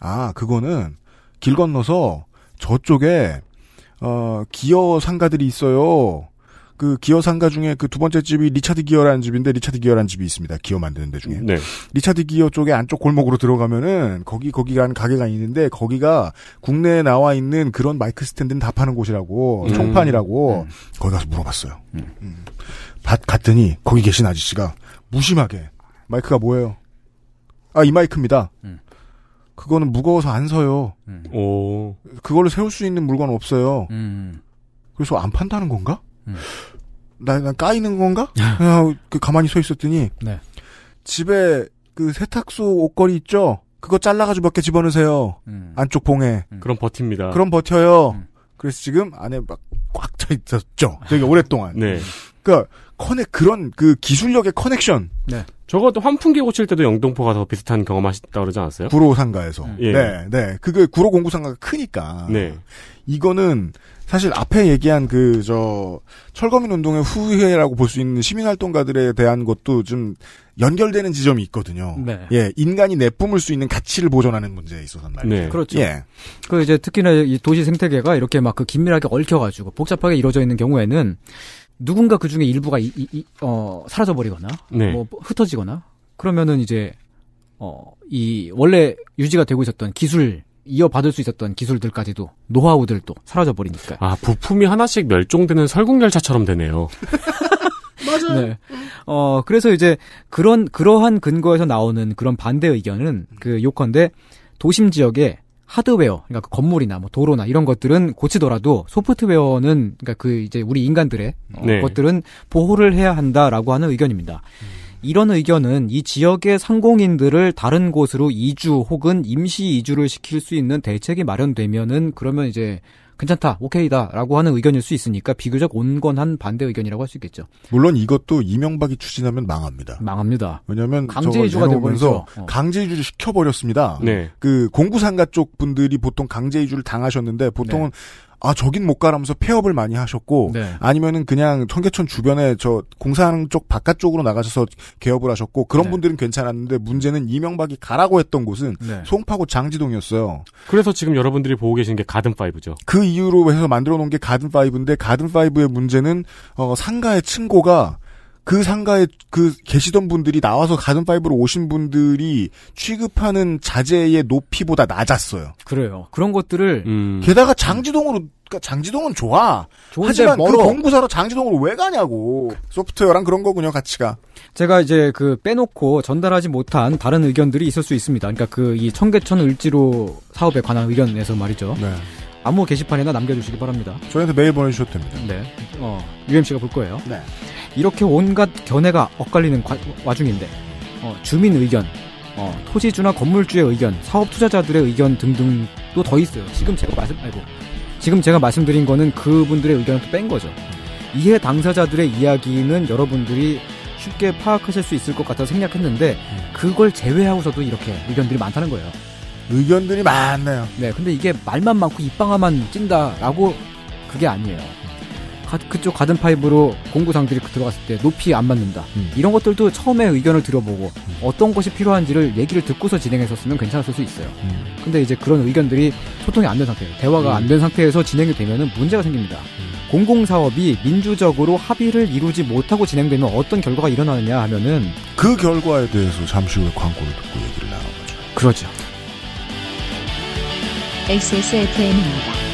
B: 아 그거는 길 건너서 저쪽에 어 기어 상가들이 있어요. 그 기어 상가 중에 그 두 번째 집이 리차드 기어라는 집인데 리차드 기어라는 집이 있습니다. 기어 만드는 데 중에. 네. 리차드 기어 쪽에 안쪽 골목으로 들어가면은 거기 거기라는 가게가 있는데 거기가 국내에 나와 있는 그런 마이크 스탠드는 다 파는 곳이라고 음. 총판이라고 음. 거기 가서 물어봤어요. 음. 받, 음. 갔더니 거기 계신 아저씨가 무심하게 마이크가 뭐예요? 아 이 마이크입니다. 음. 그거는 무거워서 안 서요. 음. 오. 그걸로 세울 수 있는 물건 없어요. 그래서 안 판다는 건가? 나, 난 까이는 건가? 네. 그 가만히 서 있었더니 네. 집에 그 세탁소 옷걸이 있죠. 그거 잘라가지고 몇개 집어넣으세요. 음. 안쪽 봉에. 음. 그럼 버팁니다. 그럼 버텨요. 음. 그래서 지금 안에 막 꽉 차 있었죠. 되게 오랫동안. 네. 그러니까 커넥 그런 그 기술력의 커넥션. 네.
C: 저거 또 환풍기 고칠 때도 영등포 가서 비슷한 경험하셨다 그러지 않았어요? 구로 상가에서. 네. 음. 예. 네,
B: 네. 그게 구로 공구 상가가 크니까. 네. 이거는 사실 앞에 얘기한 그 저 철거민 운동의 후회라고 볼 수 있는 시민 활동가들에 대한 것도 좀 연결되는 지점이 있거든요. 네. 예, 인간이 내뿜을 수 있는 가치를 보존하는 문제에 있어서는 말이죠. 네. 그렇죠. 예.
D: 그 이제 특히나 이 도시 생태계가 이렇게 막 그 긴밀하게 얽혀가지고 복잡하게 이루어져 있는 경우에는 누군가 그 중에 일부가 이, 이, 이, 어, 사라져 버리거나 네. 뭐 흩어지거나 그러면은 이제 어, 이 원래 유지가 되고 있었던 기술 이어받을 수 있었던 기술들까지도 노하우들도 사라져 버리니까. 아 부품이 하나씩 멸종되는 설국열차처럼 되네요.
C: [LAUGHS] 맞아요.
D: 네. 어 그래서 이제 그런 그러한 근거에서 나오는 그런 반대 의견은 그 요컨대 도심 지역에 하드웨어, 그러니까 그 건물이나 뭐 도로나 이런 것들은 고치더라도 소프트웨어는 그러니까 그 이제 우리 인간들의 어, 네. 것들은 보호를 해야 한다라고 하는 의견입니다. 음. 이런 의견은 이 지역의 상공인들을 다른 곳으로 이주 혹은 임시 이주를 시킬 수 있는 대책이 마련되면은 그러면 이제 괜찮다, 오케이다라고 하는 의견일 수 있으니까 비교적 온건한 반대 의견이라고 할 수 있겠죠.
B: 물론 이것도 이명박이 추진하면 망합니다. 망합니다. 왜냐하면 강제이주가 되면서 어. 강제이주를 시켜버렸습니다. 네. 그 공구상가 쪽 분들이 보통 강제이주를 당하셨는데 보통은 네. 아 저긴 못 가라면서 폐업을 많이 하셨고 네. 아니면은 그냥 청계천 주변에 저 공사하는 쪽 바깥쪽으로 나가셔서 개업을 하셨고 그런 네. 분들은 괜찮았는데 문제는 이명박이 가라고 했던 곳은 네. 송파구 장지동이었어요. 그래서 지금 여러분들이 보고 계신 게 가든 브죠그 이유로 해서 만들어 놓은 게 가든 브인데 가든 브의 문제는 어, 상가의 층고가 그 상가에 그 계시던 분들이 나와서 가든 파이브로 오신 분들이 취급하는 자재의 높이보다 낮았어요.
D: 그래요. 그런 것들을 음.
B: 게다가 장지동으로 그러니까 장지동은 좋아. 하지만 그 멀어. 그 공구사로 장지동으로 왜 가냐고. 소프트웨어랑
D: 그런 거군요, 가치가. 제가 이제 그 빼놓고 전달하지 못한 다른 의견들이 있을 수 있습니다. 그러니까 그 이 청계천 을지로 사업에 관한 의견에서 말이죠. 네. 아무 게시판에나 남겨주시기 바랍니다. 저희한테 메일 보내주셔도 됩니다. 네. 어, UMC가 볼 거예요. 네. 이렇게 온갖 견해가 엇갈리는 과, 와중인데 어, 주민 의견, 어, 토지주나 건물주의 의견, 사업 투자자들의 의견 등등도 더 있어요. 지금 제가 말씀 아고 지금 제가 말씀드린 거는 그분들의 의견을 또뺀 거죠. 이해 당사자들의 이야기는 여러분들이 쉽게 파악하실 수 있을 것 같아서 생략했는데 음. 그걸 제외하고서도 이렇게 의견들이 많다는 거예요. 의견들이 많네요. 네, 근데 이게 말만 많고 입방아만 찐다라고 그게 아니에요. 가, 그쪽 가든 파이브로 공구상들이 그 들어갔을 때 높이 안 맞는다. 음. 이런 것들도 처음에 의견을 들어보고 음. 어떤 것이 필요한지를 얘기를 듣고서 진행했었으면 괜찮았을 수 있어요. 음. 근데 이제 그런 의견들이 소통이 안 된 상태예요. 대화가 음. 안된 상태에서 진행이 되면 문제가 생깁니다. 음. 공공사업이 민주적으로 합의를 이루지 못하고 진행되면 어떤 결과가 일어나느냐 하면은 그 결과에 대해서 잠시 후에 광고를 듣고 얘기를 나눠보죠.
C: 그러죠.
A: XSFM입니다.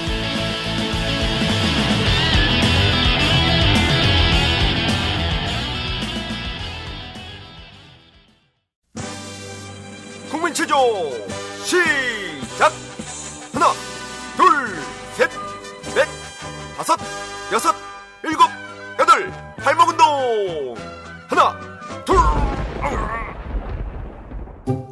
B: 바로 시작! 하나, 둘, 셋, 넷, 다섯, 여섯, 일곱, 여덟, 발목 운동!
A: 하나, 둘! 아!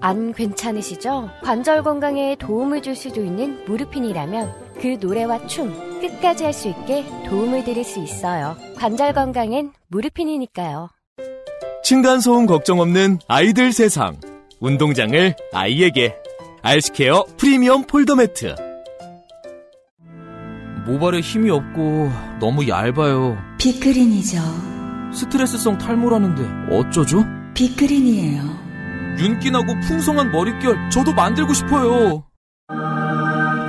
A: 안 괜찮으시죠? 관절 건강에 도움을 줄 수도 있는 무릎핀이라면 그 노래와 춤 끝까지 할 수 있게 도움을 드릴 수 있어요. 관절 건강엔 무릎핀이니까요. 층간소음 걱정 없는 아이들 세상. 운동장을 아이에게 알스케어 프리미엄 폴더 매트 모발에 힘이 없고 너무 얇아요 비크린이죠 스트레스성 탈모라는데 어쩌죠? 비크린이에요 윤기나고 풍성한 머릿결 저도 만들고 싶어요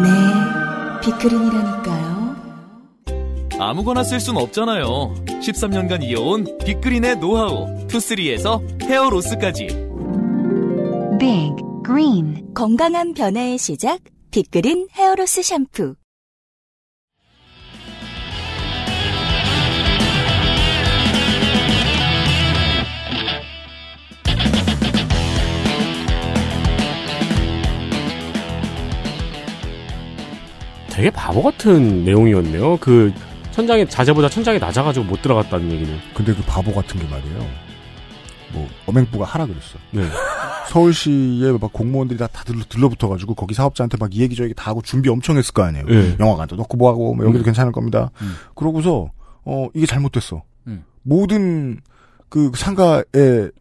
A: 네 비크린이라니까요 아무거나 쓸 순 없잖아요 13년간 이어온 빅그린의 노하우 투쓰리에서 헤어로스까지 Big Green 건강한 변화의 시작 빅그린 헤어로스 샴푸
C: 되게 바보 같은 내용이었네요. 그 천장이 자재보다 천장이 낮아가지고 못 들어갔다는 얘기는.
B: 근데 그 바보 같은 게 말이에요. 뭐 어맹부가 하라 그랬어. 네. 서울시에 막 공무원들이 다 다들 러붙어가지고 거기 사업자한테 막 이 얘기 저 얘기 다 하고 준비 엄청 했을 거 아니에요. 네. 영화관도 넣고 뭐하고 뭐 여기도 음. 괜찮을 겁니다. 음. 그러고서 어 이게 잘못됐어. 음. 모든 그 상가에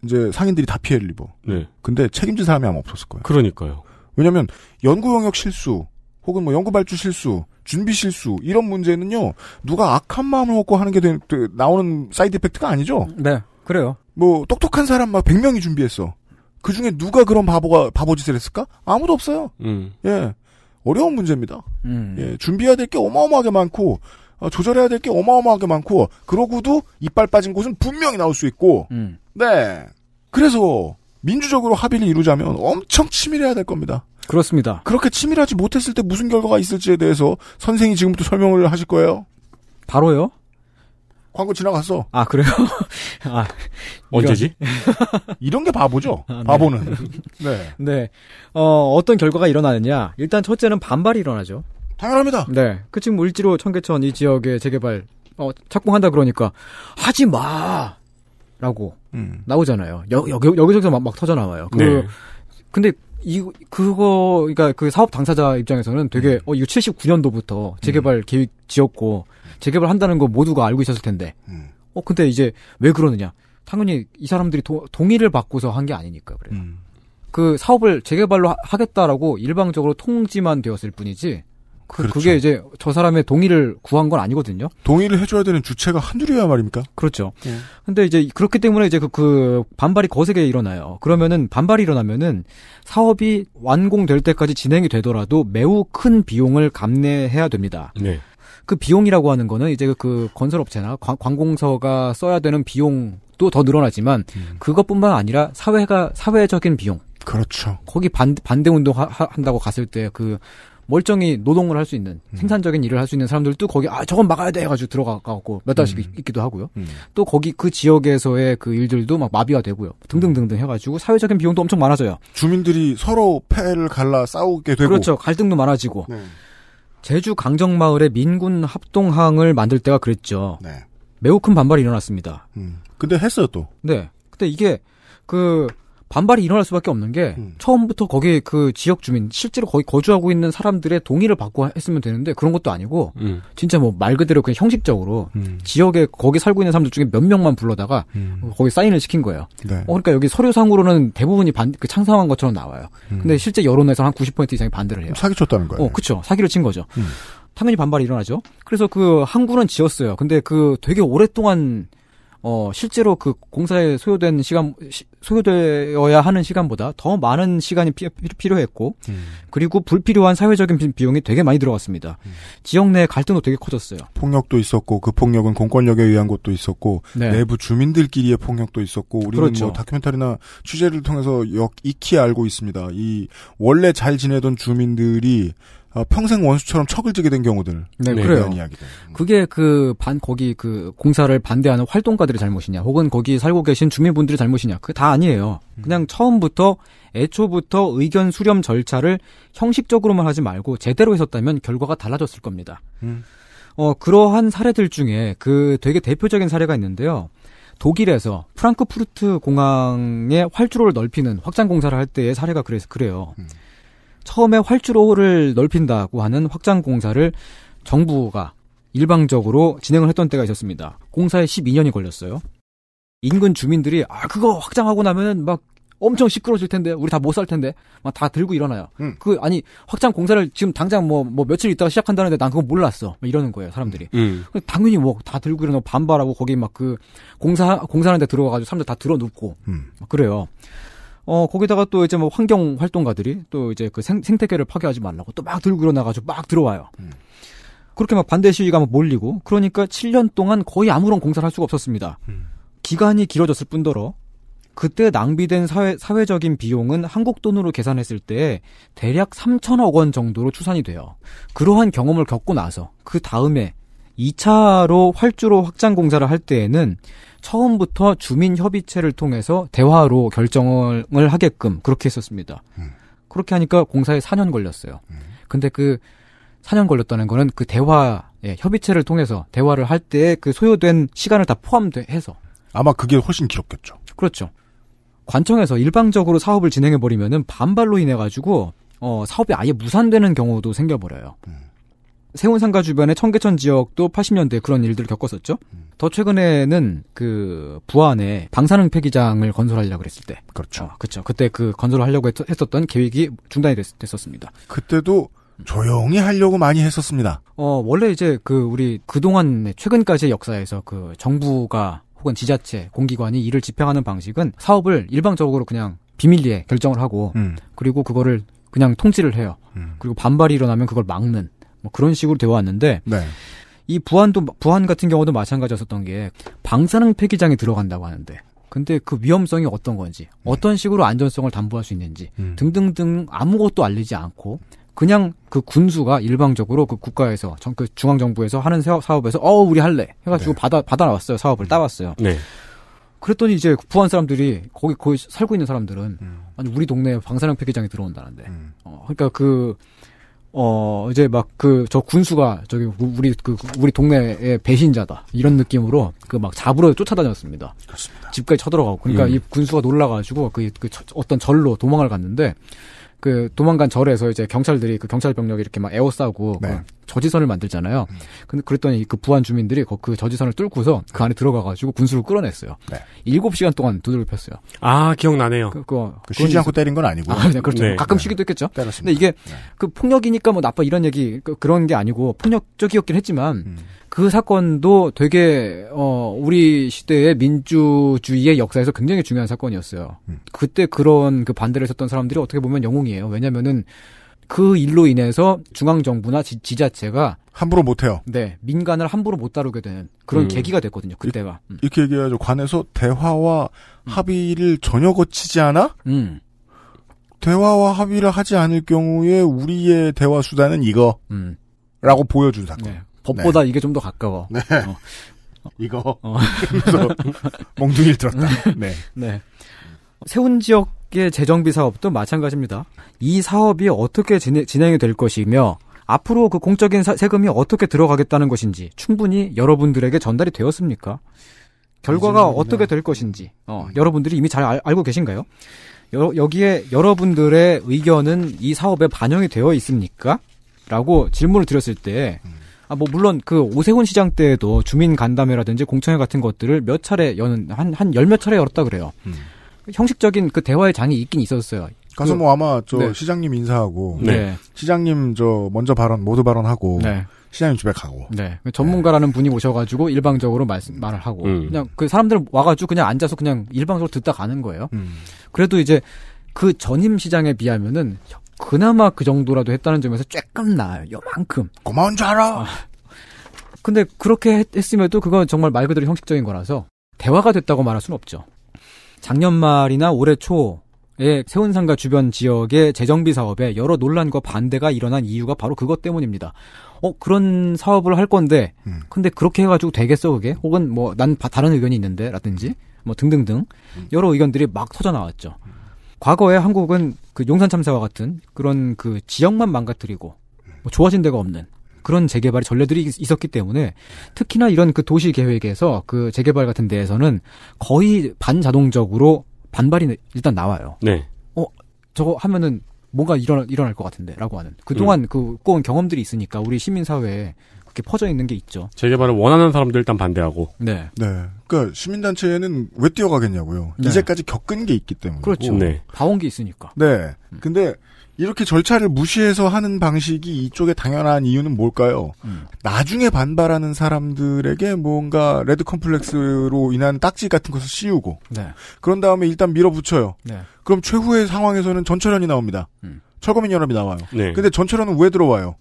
B: 이제 상인들이 다 피해를 입어. 네. 근데 책임진 사람이 아마 없었을 거예요. 그러니까요. 왜냐하면 연구 영역 실수 혹은 뭐 연구 발주 실수 준비 실수 이런 문제는요 누가 악한 마음을 먹고 하는 게 되, 나오는 사이드 이펙트가 아니죠. 네, 그래요. 뭐 똑똑한 사람 막 100명이 준비했어. 그 중에 누가 그런 바보가 바보짓을 했을까? 아무도 없어요. 음. 예. 어려운 문제입니다. 음. 예, 준비해야 될 게 어마어마하게 많고 어, 조절해야 될 게 어마어마하게 많고 그러고도 이빨 빠진 곳은 분명히 나올 수 있고. 음. 네. 그래서 민주적으로 합의를 이루자면 엄청 치밀해야 될 겁니다. 그렇습니다. 그렇게 치밀하지 못했을 때 무슨 결과가 있을지에 대해서 선생이 지금부터 설명을 하실 거예요. 바로요? 광고 지나갔어. 아, 그래요? [LAUGHS] 아, 언제지? [LAUGHS] 이런 게 바보죠? 아, 네. 바보는. 네. [LAUGHS] 네.
D: 어, 어떤 결과가 일어나느냐. 일단 첫째는 반발이 일어나죠. 당연합니다. 네. 그쯤 을지로 청계천 이지역에 재개발, 어, 착공한다 그러니까, 하지 마! 라고, 음. 나오잖아요. 여, 여, 기저기서 막, 막 터져나와요. 그, 네. 근데 이 그거 그러니까 그 사업 당사자 입장에서는 되게 음. 어 이거 79년도부터 재개발 음. 계획 지었고 재개발 한다는 거 모두가 알고 있었을 텐데. 음. 어 근데 이제 왜 그러느냐? 당연히 이 사람들이 도, 동의를 받고서 한 게 아니니까 그래요. 음. 그 사업을 재개발로 하, 겠다라고 일방적으로 통지만 되었을 뿐이지 그, 그렇죠. 그게 이제 저 사람의 동의를 구한 건 아니거든요. 동의를 해줘야 되는 주체가 한둘이야 말입니까? 그렇죠. 네. 근데 이제 그렇기 때문에 이제 그, 그 반발이 거세게 일어나요. 그러면은 반발이 일어나면은 사업이 완공될 때까지 진행이 되더라도 매우 큰 비용을 감내해야 됩니다. 네. 그 비용이라고 하는 거는 이제 그 건설업체나 관, 공서가 써야 되는 비용도 더 늘어나지만 음. 그것뿐만 아니라 사회가 사회적인 비용. 그렇죠. 거기 반, 반대 운동 한다고 갔을 때그 멀쩡히 노동을 할 수 있는 음. 생산적인 일을 할 수 있는 사람들도 거기 아 저건 막아야 돼 해가지고 들어가갖고 몇 달씩 음. 있기도 하고요. 음. 또 거기 그 지역에서의 그 일들도 막 마비가 되고요. 등등등등 해가지고 사회적인 비용도 엄청 많아져요. 주민들이 서로
B: 패를 갈라 싸우게 되고 그렇죠.
D: 갈등도 많아지고 네. 제주 강정마을의 민군 합동항을 만들 때가 그랬죠. 네. 매우 큰 반발이 일어났습니다. 음. 근데 했어요 또. 네. 근데 이게 그 반발이 일어날 수밖에 없는 게 음. 처음부터 거기 그 지역 주민 실제로 거기 거주하고 있는 사람들의 동의를 받고 했으면 되는데 그런 것도 아니고 음. 진짜 뭐 말 그대로 그냥 형식적으로 음. 지역에 거기 살고 있는 사람들 중에 몇 명만 불러다가 음. 거기 사인을 시킨 거예요. 네. 어, 그러니까 여기 서류상으로는 대부분이 반, 그 창상한 것처럼 나와요. 음. 근데 실제 여론에서 한 90% 이상이 반대를 해요. 사기쳤다는 거예요. 어, 그렇죠. 사기를 친 거죠. 음. 당연히 반발이 일어나죠. 그래서 그 항구는 지었어요. 근데 그 되게 오랫동안 어, 실제로 그 공사에 소요된 시간, 시, 소요되어야 하는 시간보다 더 많은 시간이 피, 필요했고 음. 그리고 불필요한 사회적인 비용이 되게 많이 들어갔습니다. 음. 지역 내 갈등도
B: 되게 커졌어요. 폭력도 있었고 그 폭력은 공권력에 의한 것도 있었고 네. 내부 주민들끼리의 폭력도 있었고 우리는 뭐 그렇죠. 뭐 다큐멘터리나 취재를 통해서 역 익히 알고 있습니다. 이 원래 잘 지내던 주민들이 어, 평생 원수처럼 척을 지게 된 경우들. 네, 네 그래요. 음.
D: 그게 그 반 거기 그 공사를 반대하는 활동가들의 잘못이냐, 혹은 거기 살고 계신 주민분들의 잘못이냐, 그게 다 아니에요. 그냥 음. 처음부터 애초부터 의견 수렴 절차를 형식적으로만 하지 말고 제대로 했었다면 결과가 달라졌을 겁니다. 음. 어, 그러한 사례들 중에 그 되게 대표적인 사례가 있는데요. 독일에서 프랑크푸르트 공항의 활주로를 넓히는 확장 공사를 할 때의 사례가 그래서 그래요. 음. 처음에 활주로를 넓힌다고 하는 확장 공사를 정부가 일방적으로 진행을 했던 때가 있었습니다. 공사에 12년이 걸렸어요. 인근 주민들이 아 그거 확장하고 나면막 엄청 시끄러질 텐데 우리 다 못 살 텐데 막 다 들고 일어나요. 음. 그 아니 확장 공사를 지금 당장 뭐뭐 뭐 며칠 있다가 시작한다는데 난 그거 몰랐어. 막 이러는 거예요 사람들이. 음. 당연히 뭐 다 들고 일어나 반발하고 거기 막 그 공사 공사하는데 들어가가지고 사람들 다 들어눕고 음. 그래요. 어 거기다가 또 이제 뭐 환경 활동가들이 또 이제 그 생, 생태계를 파괴하지 말라고 또 막 들고 일어나가지고 막 들어와요. 음. 그렇게 막 반대 시위가 막 몰리고 그러니까 7년 동안 거의 아무런 공사를 할 수가 없었습니다. 음. 기간이 길어졌을 뿐더러 그때 낭비된 사회, 사회적인 비용은 한국 돈으로 계산했을 때 대략 3천억 원 정도로 추산이 돼요. 그러한 경험을 겪고 나서 그 다음에 2차로 활주로 확장 공사를 할 때에는 처음부터 주민 협의체를 통해서 대화로 결정을 하게끔 그렇게 했었습니다. 음. 그렇게 하니까 공사에 4년 걸렸어요. 음. 근데 그 4년 걸렸다는 거는 그 대화 예, 협의체를 통해서 대화를 할 때 그 소요된 시간을 다 포함해서 아마 그게 훨씬 길었겠죠. 그렇죠. 관청에서 일방적으로 사업을 진행해 버리면은 반발로 인해 가지고 어, 사업이 아예 무산되는 경우도 생겨버려요. 음. 세운상가 주변의 청계천 지역도 80년대 그런 일들을 겪었었죠. 음. 더 최근에는 그 부안에 방사능 폐기장을 건설하려고 그랬을 때, 그렇죠, 어, 그렇죠. 그때 그건설 하려고 했, 었던 계획이
B: 중단이 됐, 었습니다 그때도 음. 조용히 하려고 많이 했었습니다.
D: 어 원래 이제 그 우리 그동안 최근까지의 역사에서 그 정부가 혹은 지자체, 공기관이 이를 집행하는 방식은 사업을 일방적으로 그냥 비밀리에 결정을 하고 음. 그리고 그거를 그냥 통지를 해요. 음. 그리고 반발이 일어나면 그걸 막는 뭐 그런 식으로 되어 왔는데 네. 이 부안도 부안 같은 경우도 마찬가지였었던 게 방사능 폐기장에 들어간다고 하는데 근데 그 위험성이 어떤 건지 네. 어떤 식으로 안전성을 담보할 수 있는지 음. 등등등 아무것도 알리지 않고 그냥 그 군수가 일방적으로 그 국가에서 정, 그 중앙 정부에서 하는 사업에서 어 우리 할래 해가지고 네. 받아 받아 나왔어요 사업을 음. 따왔어요. 네. 그랬더니 이제 부안 사람들이 거기 거기 살고 있는 사람들은 음. 아니 우리 동네에 방사능 폐기장이 들어온다는데. 음. 어, 그러니까 그 어, 이제 막 그, 저 군수가 저기 우리 그, 우리 동네의 배신자다. 이런 느낌으로 그 막 잡으러 쫓아다녔습니다. 그렇습니다. 집까지 쳐들어가고. 그러니까 음. 이 군수가 놀라가지고 그, 그 어떤 절로 도망을 갔는데 그 도망간 절에서 이제 경찰들이 그 경찰 병력이 이렇게 막 에워싸고 네. 저지선을 만들잖아요. 음. 근데 그랬더니 그 부안 주민들이 그 저지선을 뚫고서 그 안에 들어가가지고 군수를 끌어냈어요. 네. 7시간 동안 두들겨 팼어요.
C: 아 기억나네요. 그, 그거 그 쉬지 않고 있... 때린 건 아니고. 아, 네, 그렇죠. 네. 가끔 네. 쉬기도
D: 했겠죠. 때렸습니다. 근데 이게 네. 그 폭력이니까 뭐 나빠 이런 얘기 그, 런게 아니고 폭력적이었긴 했지만 음. 그 사건도 되게 어 우리 시대의 민주주의의 역사에서 굉장히 중요한 사건이었어요. 음. 그때 그런 그 반대를 했었던 사람들이 어떻게 보면 영웅이에요. 왜냐면은 그 일로 인해서 중앙 정부나 지자체가 함부로 못해요. 네, 민간을 함부로 못 다루게 되는 그런 음. 계기가 됐거든요. 그때가 이, 음.
B: 이렇게 얘기해죠 관에서 대화와 음. 합의를 전혀 거치지 않아. 음. 대화와 합의를 하지 않을 경우에 우리의 대화 수단은 이거. 음. 라고 보여준 사건. 네. 법보다 네.
D: 이게 좀 더 가까워. 네. 어. 이거 어. [LAUGHS] 몽둥이를 들었다. 네. 네. 세운 지역의 재정비 사업도 마찬가지입니다. 이 사업이 어떻게 진행, 진행이 될 것이며 앞으로 그 공적인 사, 세금이 어떻게 들어가겠다는 것인지 충분히 여러분들에게 전달이 되었습니까? 결과가 어떻게 될 것인지 어, 음. 여러분들이 이미 잘 알, 알고 계신가요? 여, 여기에 여러분들의 의견은 이 사업에 반영이 되어 있습니까? 라고 질문을 드렸을 때 음. 아, 뭐, 물론, 그, 오세훈 시장 때에도 주민 간담회라든지 공청회 같은 것들을 몇 차례 여는, 한, 한 열 몇
B: 차례 열었다 그래요. 음. 형식적인
D: 그 대화의 장이 있긴 있었어요. 가서 그, 뭐 아마 저 네. 시장님
B: 인사하고, 네. 네. 시장님 저 먼저 발언, 모두 발언하고, 네. 시장님 집에 가고. 네.
D: 전문가라는 분이 오셔가지고 일방적으로 말 말을 하고, 음. 그냥 그 사람들 와가지고 그냥 앉아서 그냥 일방적으로 듣다 가는 거예요. 음. 그래도 이제 그 전임 시장에 비하면은 그나마 그 정도라도 했다는 점에서 쬐끔 나아요. 요만큼. 고마운 줄 알아. 아. 근데 그렇게 했, 했음에도 그건 정말 말 그대로 형식적인 거라서 대화가 됐다고 말할 수는 없죠. 작년 말이나 올해 초에 세운상가 주변 지역의 재정비 사업에 여러 논란과 반대가 일어난 이유가 바로 그것 때문입니다. 어 그런 사업을 할 건데 음. 근데 그렇게 해가지고 되겠어 그게 혹은 뭐 난 다른 의견이 있는데라든지 뭐 등등등 음. 여러 의견들이 막 터져 나왔죠. 음. 과거에 한국은 그 용산 참사와 같은 그런 그 지역만 망가뜨리고 뭐 좋아진 데가 없는 그런 재개발의 전례들이 있었기 때문에 특히나 이런 그 도시 계획에서 그 재개발 같은 데에서는 거의 반자동적으로 반발이 일단 나와요. 네. 어, 저거 하면은 뭔가 일어날 일어날 것 같은데라고 하는 그동안 음. 그 꼬은 경험들이 있으니까 우리 시민 사회에 그렇게 퍼져 있는
B: 게 있죠.
C: 재개발을 원하는 사람들 일단 반대하고.
B: 네. 네. 그러니까 시민단체는 왜 뛰어가겠냐고요. 네. 이제까지 겪은 게 있기 때문에. 그렇죠. 네. 봐온 게 있으니까. 네. 음. 근데 이렇게 절차를 무시해서 하는 방식이 이쪽에 당연한 이유는 뭘까요? 음. 나중에 반발하는 사람들에게 뭔가 레드 컴플렉스로 인한 딱지 같은 것을 씌우고 네. 그런 다음에 일단 밀어붙여요. 네. 그럼 최후의 상황에서는 전철현이 나옵니다. 음. 철거민 연합이 나와요. 네. 근데 전철현은 왜 들어와요?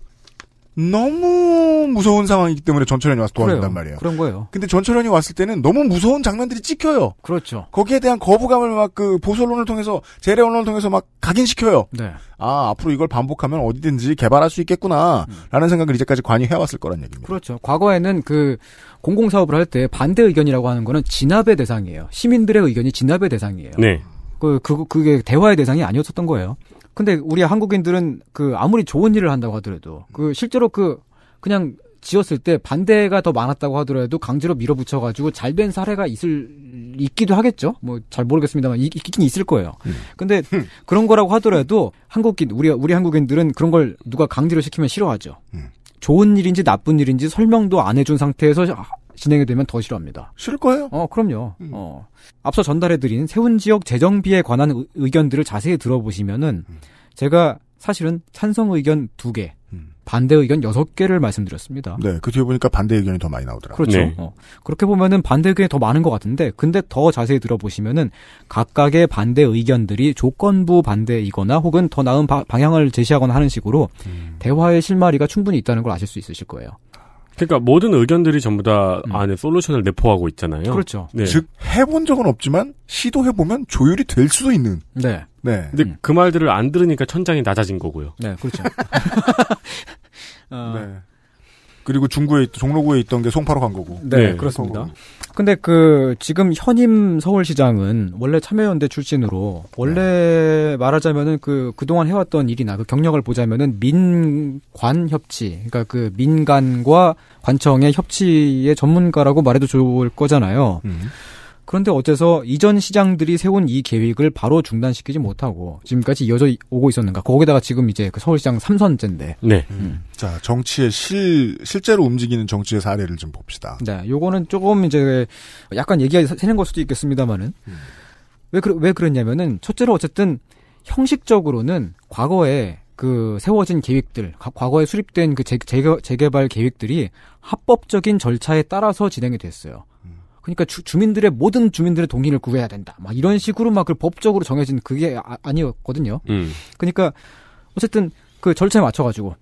B: 너무 무서운 상황이기 때문에 전철현이 와서 도와준단 말이에요. 그런 거예요. 근데 전철현이 왔을 때는 너무 무서운 장면들이 찍혀요. 그렇죠. 거기에 대한 거부감을 막 그 보수 언론을 통해서 재래 언론을 통해서 막 각인시켜요. 네. 아 앞으로 이걸 반복하면 어디든지 개발할 수 있겠구나라는 생각을 이제까지 관여해 왔을 거란 얘기입니다.
D: 그렇죠. 과거에는 그 공공 사업을 할 때 반대 의견이라고 하는 거는 진압의 대상이에요. 시민들의 의견이 진압의 대상이에요. 네. 그, 그, 그게 대화의 대상이 아니었었던 거예요. 근데 우리 한국인들은 그 아무리 좋은 일을 한다고 하더라도 그 실제로 그 그냥 지었을 때 반대가 더 많았다고 하더라도 강제로 밀어붙여가지고 잘 된 사례가 있을 있기도 하겠죠. 뭐 잘 모르겠습니다만 있, 긴 있을 거예요. 음. 근데 그런 거라고 하더라도 한국인 우리 우리 한국인들은 그런 걸 누가 강제로 시키면 싫어하죠. 음. 좋은 일인지 나쁜 일인지 설명도 안 해준 상태에서 진행이 되면 더 싫어합니다. 싫을 거예요? 어, 그럼요. 음. 어. 앞서 전달해드린 세운 지역 재정비에 관한 의, 의견들을 자세히 들어보시면은 음. 제가 사실은 찬성 의견 두 개, 음. 반대 의견 여섯 개를 말씀드렸습니다. 네, 그 뒤에 보니까 반대 의견이 더 많이 나오더라고요. 그렇죠. 네. 어, 그렇게 보면은 반대 의견이 더 많은 것 같은데, 근데 더 자세히 들어보시면은 각각의 반대 의견들이 조건부 반대이거나 혹은 더 나은 바, 방향을 제시하거나 하는 식으로 음. 대화의 실마리가 충분히 있다는 걸 아실 수 있으실 거예요.
C: 그러니까 모든 의견들이 전부 다 음. 안에 솔루션을 내포하고 있잖아요. 그렇죠. 네. 즉
B: 해본 적은 없지만 시도해 보면 조율이 될 수도 있는. 네. 네.
C: 근데 음. 그 말들을 안 들으니까 천장이 낮아진
B: 거고요. 네, 그렇죠. [LAUGHS] 어... 네. 그리고 중구에 종로구에 있던 게 송파로 간 거고. 네, 네 그렇습니다.
D: 근데 그 지금 현임 서울시장은 원래 참여연대 출신으로 원래 네. 말하자면은 그 그동안 해왔던 일이나 그 경력을 보자면은 민관 협치 그러니까 그 민간과 관청의 협치의 전문가라고 말해도 좋을 거잖아요. 음. 그런데 어째서 이전 시장들이 세운 이 계획을 바로 중단시키지 못하고 지금까지 이어져 오고 있었는가? 거기다가 지금 이제 그 서울시장 3선째인데
C: 네. 음. 음.
D: 자, 정치의 실 실제로 움직이는 정치의 사례를 좀 봅시다. 네, 요거는 조금 이제 약간 얘기가 새는 걸 수도 있겠습니다만은 음. 왜 그러, 왜 그랬냐면은 첫째로 어쨌든 형식적으로는 과거에 그 세워진 계획들, 과거에 수립된 그 재, 재개, 재개발 계획들이 합법적인 절차에 따라서 진행이 됐어요. 그러니까 주, 민들의 모든 주민들의 동의를 구해야 된다. 막 이런 식으로 막 그 법적으로 정해진 그게 아, 니었거든요 음. 그러니까 어쨌든 그 절차에 맞춰가지고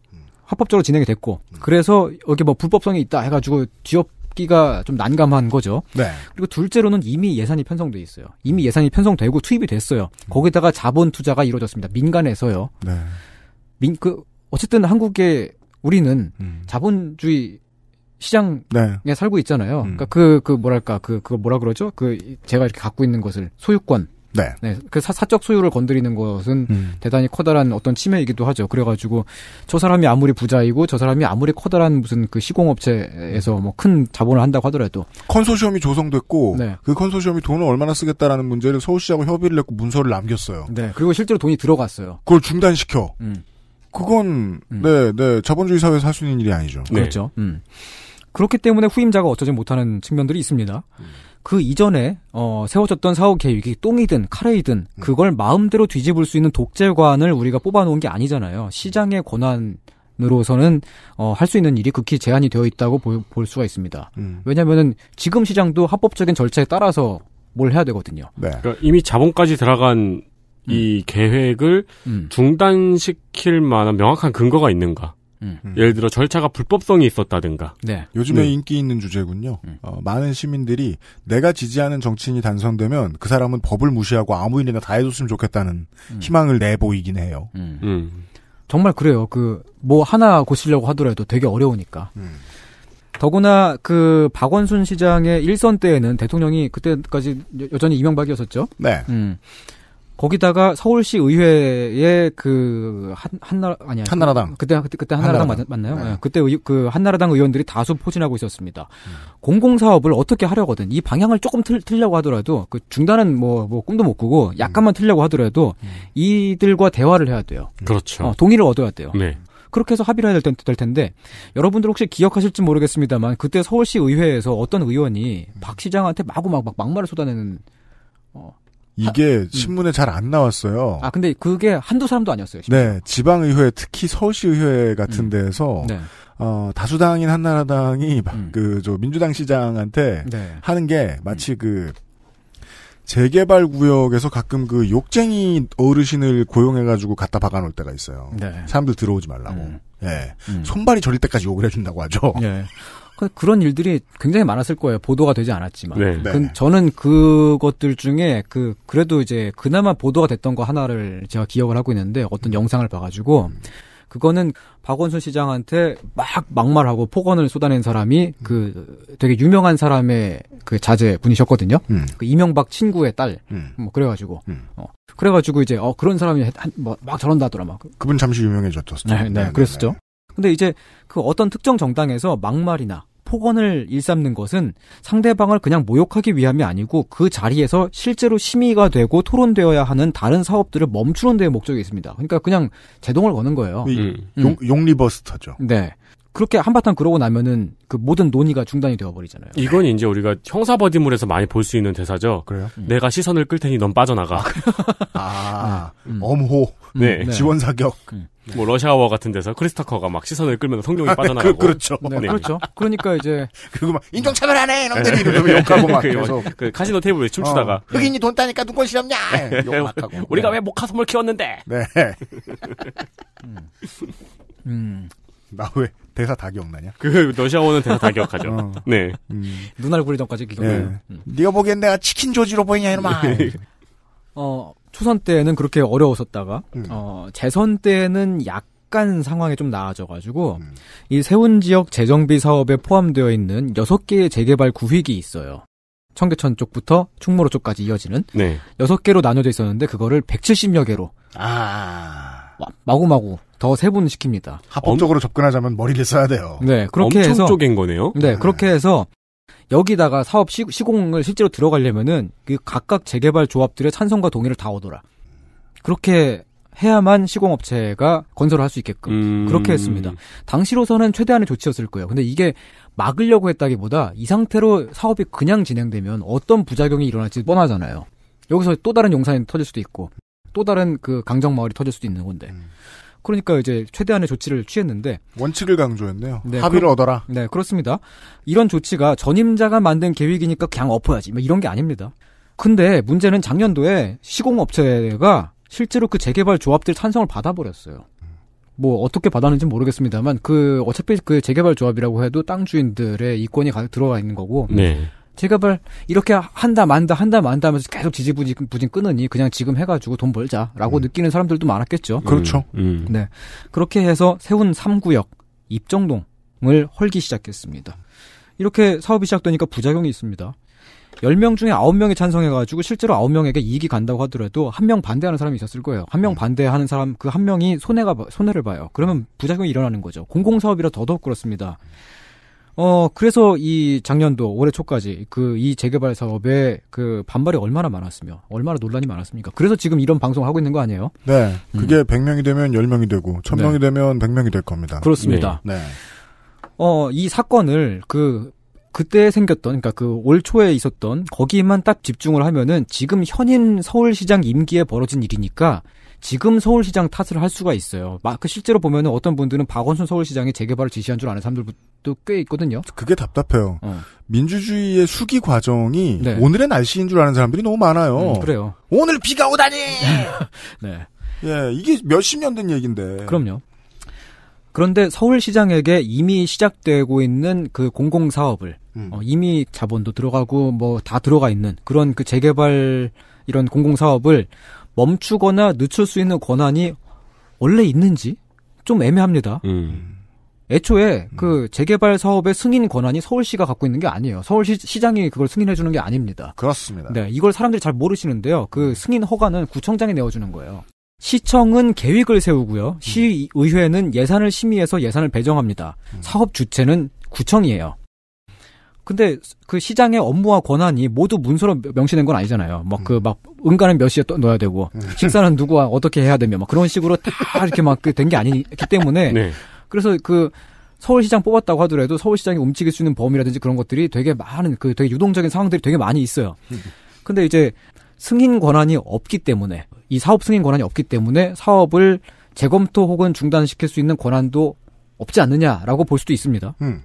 D: 합법적으로 진행이 됐고 음. 그래서 여기 뭐 불법성이 있다 해가지고 뒤엎기가 좀 난감한 거죠. 네. 그리고 둘째로는 이미 예산이 편성돼 있어요. 이미 예산이 편성되고 투입이 됐어요. 음. 거기다가 자본 투자가 이루어졌습니다. 민간에서요. 네. 민그 어쨌든 한국에 우리는 음. 자본주의 시장에 네. 살고 있잖아요. 음. 그러니까 그, 그 뭐랄까, 그, 그 뭐라 그러죠? 그, 제가 이렇게 갖고 있는 것을, 소유권. 네. 네. 그 사, 사적 소유를 건드리는 것은 음. 대단히 커다란 어떤 침해이기도 하죠. 그래가지고 저 사람이 아무리 부자이고 저 사람이 아무리 커다란 무슨 그 시공업체에서
B: 뭐 큰 자본을 한다고 하더라도 컨소시엄이 조성됐고 네. 그 컨소시엄이 돈을 얼마나 쓰겠다라는 문제를 서울시하고 협의를 했고 문서를 남겼어요. 네. 그리고 실제로 돈이 들어갔어요. 그걸 중단시켜. 음. 그건 네네 음. 네, 자본주의 사회에서 할 수 있는 일이 아니죠. 네. 그렇죠. 음.
D: 그렇기 때문에 후임자가 어쩌지 못하는 측면들이 있습니다. 음. 그 이전에 어, 세워졌던 사후 계획이 똥이든 카레이든 음. 그걸 마음대로 뒤집을 수 있는 독재관을 우리가 뽑아놓은 게 아니잖아요. 시장의 권한으로서는 어, 할 수 있는 일이 극히 제한이 되어 있다고 보, 볼 수가 있습니다. 음. 왜냐하면은 지금 시장도 합법적인 절차에 따라서 뭘 해야 되거든요.
C: 네. 그러니까 이미 자본까지 들어간 이 음. 계획을 음. 중단시킬 만한 명확한 근거가 있는가? 음. 예를 들어 절차가 불법성이 있었다든가. 네. 요즘에 음.
B: 인기 있는 주제군요. 음. 어, 많은 시민들이 내가 지지하는 정치인이 당선되면 그 사람은 법을 무시하고 아무 일이나 다 해줬으면 좋겠다는 음. 희망을 내보이긴 해요.
C: 음. 음.
B: 정말 그래요. 그 뭐 하나 고치려고 하더라도 되게 어려우니까.
D: 더구나 그 박원순 시장의 일선 때에는 대통령이 그때까지 여전히 이명박이었었죠. 네. 음. 거기다가 서울시 의회의 그한 한나 아니 한나라당 그때 그때 그때 한나라당, 한나라당. 맞, 나요 네. 네. 그때 의, 그 한나라당 의원들이 다수 포진하고 있었습니다. 음. 공공 사업을 어떻게 하려거든 이 방향을 조금 틀, 틀려고 하더라도 그 중단은 뭐뭐 뭐 꿈도 못 꾸고 음. 약간만 음. 틀려고 하더라도 음. 이들과 대화를 해야 돼요. 그렇죠. 어, 동의를 얻어야 돼요. 네. 그렇게 해서 합의를 해야 될, 될 텐데 여러분들 혹시 기억하실지 모르겠습니다만 그때 서울시 의회에서 어떤 의원이 박 시장한테 마구 막, 막 막말을 쏟아내는
B: 어, 이게 하, 신문에 잘 안 나왔어요.
D: 아 근데 그게 한두 사람도 아니었어요. 심지어. 네,
B: 지방의회 특히 서울시의회 같은 음. 데에서 네. 어, 다수당인 한나라당이 음. 그저 민주당 시장한테 네. 하는 게 마치 그 재개발 구역에서 가끔 그 욕쟁이 어르신을 고용해가지고 갖다 박아놓을 때가 있어요. 네. 사람들 들어오지 말라고. 음. 예. 음. 손발이 저릴 때까지 욕을 해준다고 하죠. 네. [LAUGHS]
D: 그, 그런 일들이 굉장히 많았을 거예요. 보도가 되지 않았지만. 네. 네. 그, 저는 그것들 중에 그 그래도 이제 그나마 보도가 됐던 거 하나를 제가 기억을 하고 있는데 어떤 영상을 봐가지고 그거는 박원순 시장한테 막 막말하고 폭언을 쏟아낸 사람이 그 되게 유명한 사람의 그 자제 분이셨거든요. 음. 그 이명박 친구의 딸. 음. 뭐 그래가지고 음. 어 그래가지고 이제 어 그런 사람이 뭐, 막 저런다더라 막. 그분
B: 잠시 유명해졌죠 네, 네, 네, 네 그랬었죠. 네.
D: 근데 이제 그 어떤 특정 정당에서 막말이나 폭언을 일삼는 것은 상대방을 그냥 모욕하기 위함이 아니고 그 자리에서 실제로 심의가 되고 토론되어야 하는 다른 사업들을 멈추는 데의 목적이 있습니다. 그러니까 그냥 제동을 거는 거예요. 음. 용, 리버스터죠 네. 그렇게 한바탕 그러고 나면은 그 모든 논의가 중단이 되어버리잖아요.
C: 이건 이제 우리가 형사버디물에서 많이 볼 수 있는 대사죠. 그래요? 음. 내가 시선을 끌 테니 넌 빠져나가. 아, [LAUGHS] 아
B: 음. 음. 네. 음. 엄호. 네. 네. 지원 사격.
C: 음. 네. 뭐 러시아와 같은 데서 크리스타커가 막 시선을 끌면 서 성룡이 아, 빠져나가고. 그, 렇죠 네, 네. 그렇죠.
B: 그러니까 이제 [LAUGHS] 그거막인종차별안 해! 이놈들이 네. 이러면 욕하고 막그래그 [LAUGHS] 뭐 그 카지노 테이블에 춤추다가 어. 흑인이 돈 따니까 눈꼴 시렵냐. 욕하고. 우리가 왜 모카솜을 키웠는데. 네. 음. [LAUGHS] 나왜 대사 다 기억나냐? 그 러시아어는 대사 다 기억하죠. 어. 네. 음. 눈 얼굴 전까지 기억나 네. 음. 네가 보기엔 내가 치킨 조지로 보이냐 이놈아. 네. 어
D: 초선 때는 그렇게 어려웠었다가 음. 어 재선 때는 약 약간 상황이 좀 나아져가지고 음. 이 세운 지역 재정비 사업에 포함되어 있는 6개의 재개발 구획이 있어요. 청계천 쪽부터 충무로 쪽까지 이어지는 네. 6개로 나눠져 있었는데 그거를 170여 개로 아. 마구마구
B: 더 세분시킵니다. 합법적으로 엄... 접근하자면 머리를 써야 돼요.
C: 네,
D: 그렇게 엄청 해서 쪼갠
C: 거네요.
B: 네, 네,
D: 그렇게 해서 여기다가 사업 시, 공을 실제로 들어가려면은 그 각각 재개발 조합들의 찬성과 동의를 다 얻어라. 그렇게 해야만 시공업체가 건설을 할 수 있게끔 음... 그렇게 했습니다. 당시로서는 최대한의 조치였을 거예요. 근데 이게 막으려고 했다기보다 이 상태로 사업이 그냥 진행되면 어떤 부작용이 일어날지 뻔하잖아요. 여기서 또 다른 용산이 터질 수도 있고 또 다른 그 강정 마을이 터질 수도 있는 건데. 음. 그러니까 이제 최대한의 조치를 취했는데
B: 원칙을 강조했네요.
D: 네, 합의를 그, 얻어라. 네, 그렇습니다. 이런 조치가 전임자가 만든 계획이니까 그냥 엎어야지. 뭐 이런 게 아닙니다. 근데 문제는 작년도에 시공업체가 실제로 그 재개발 조합들 찬성을 받아버렸어요. 뭐 어떻게 받았는지 모르겠습니다만 그 어차피 그 재개발 조합이라고 해도 땅 주인들의 이권이 가, 들어가 있는 거고 네. 제가 뭘 이렇게 한다 만다 한다 만다 하면서 계속 지지부진 부진 끊으니 그냥 지금 해가지고 돈 벌자라고 음. 느끼는 사람들도 많았겠죠. 음. 그렇죠. 음. 네 그렇게 해서 세운 3구역 입정동을 헐기 시작했습니다. 이렇게 사업이 시작되니까 부작용이 있습니다. 10명 중에 9명이 찬성해가지고 실제로 9명에게 이익이 간다고 하더라도 한 명 반대하는 사람이 있었을 거예요. 한명 음. 반대하는 사람 그 한 명이 손해가 손해를 봐요. 그러면 부작용이 일어나는 거죠. 공공사업이라 더더욱 그렇습니다. 어, 그래서 이 작년도 올해 초까지 그 이 재개발 사업에 그 반발이 얼마나 많았으며 얼마나 논란이 많았습니까? 그래서 지금 이런 방송 을 하고 있는 거 아니에요?
B: 네. 음. 그게 음. 100명이 되면 10명이 되고 1000명이 네. 되면 100명이 될 겁니다. 그렇습니다. 네. 네.
D: 어, 이 사건을 그 그때 생겼던 그러니까 그 올 초에 있었던 거기만 딱 집중을 하면은 지금 현인 서울시장 임기에 벌어진 일이니까 지금 서울시장 탓을 할 수가 있어요.
B: 막 그 실제로 보면은 어떤 분들은 박원순 서울시장이 재개발을 지시한 줄 아는 사람들도 꽤 있거든요. 그게 답답해요. 어. 민주주의의 수기 과정이 네. 오늘의 날씨인 줄 아는 사람들이 너무 많아요. 음, 그래요. 오늘 비가 오다니. [LAUGHS] 네. 예, 이게 몇십 년 된 얘기인데.
D: 그럼요. 그런데 서울시장에게 이미 시작되고 있는 그 공공사업을 음. 어, 이미 자본도 들어가고 뭐 다 들어가 있는 그런 그 재개발 이런 공공사업을 멈추거나 늦출 수 있는 권한이 원래 있는지 좀 애매합니다. 음. 애초에 음. 그 재개발 사업의 승인 권한이 서울시가 갖고 있는 게 아니에요. 서울시장이 그걸 승인해 주는 게 아닙니다. 그렇습니다. 네, 이걸 사람들이 잘 모르시는데요. 그 음. 승인 허가는 구청장이 내어주는 거예요. 시청은 계획을 세우고요. 음. 시의회는 예산을 심의해서 예산을 배정합니다. 사업 주체는 구청이에요. 근데 그 시장의 업무와 권한이 모두 문서로 명시된 건 아니잖아요. 막 그막 그막 응가는 몇 시에 또 넣어야 되고 음. 식사는 누구와 어떻게 해야 되며 막 그런 식으로 다 이렇게 막된게 그 아니기 때문에 네. 그래서 그 서울시장 뽑았다고 하더라도 서울시장이 움직일 수 있는 범위라든지 그런 것들이 되게 많은 그 되게 유동적인 상황들이 되게 많이 있어요. 근데 이제 승인 권한이 없기 때문에 이 사업 승인 권한이 없기 때문에 사업을 재검토 혹은 중단시킬 수 있는 권한도 없지 않느냐라고 볼 수도 있습니다. 음.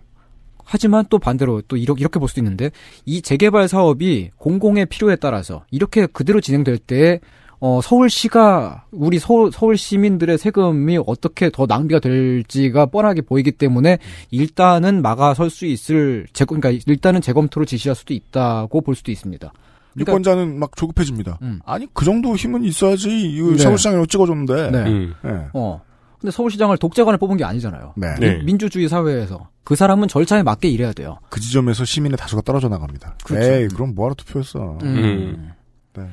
D: 하지만 또 반대로 또 이렇게, 이렇게 볼 수도 있는데 이 재개발 사업이 공공의 필요에 따라서 이렇게 그대로 진행될 때 어, 서울시가 우리 서울, 서울 시민들의 세금이 어떻게 더 낭비가 될지가 뻔하게 보이기 때문에 일단은 막아설 수 있을 재 그러니까 일단은 재검토를 지시할 수도 있다고 볼 수도 있습니다. 그러니까, 유권자는 막 조급해집니다.
B: 음. 아니 그 정도 힘은 있어야지 이 네. 서울시장이라 찍어줬는데. 네. 음. 네. 어. 근데 서울시장을 독재관을 뽑은 게 아니잖아요. 네. 네. 민주주의 사회에서
D: 그 사람은 절차에 맞게 일해야 돼요.
B: 그 지점에서 시민의 다수가 떨어져 나갑니다. 그렇죠. 에이, 그럼 뭐하러 투표했어. 음. 음. 네.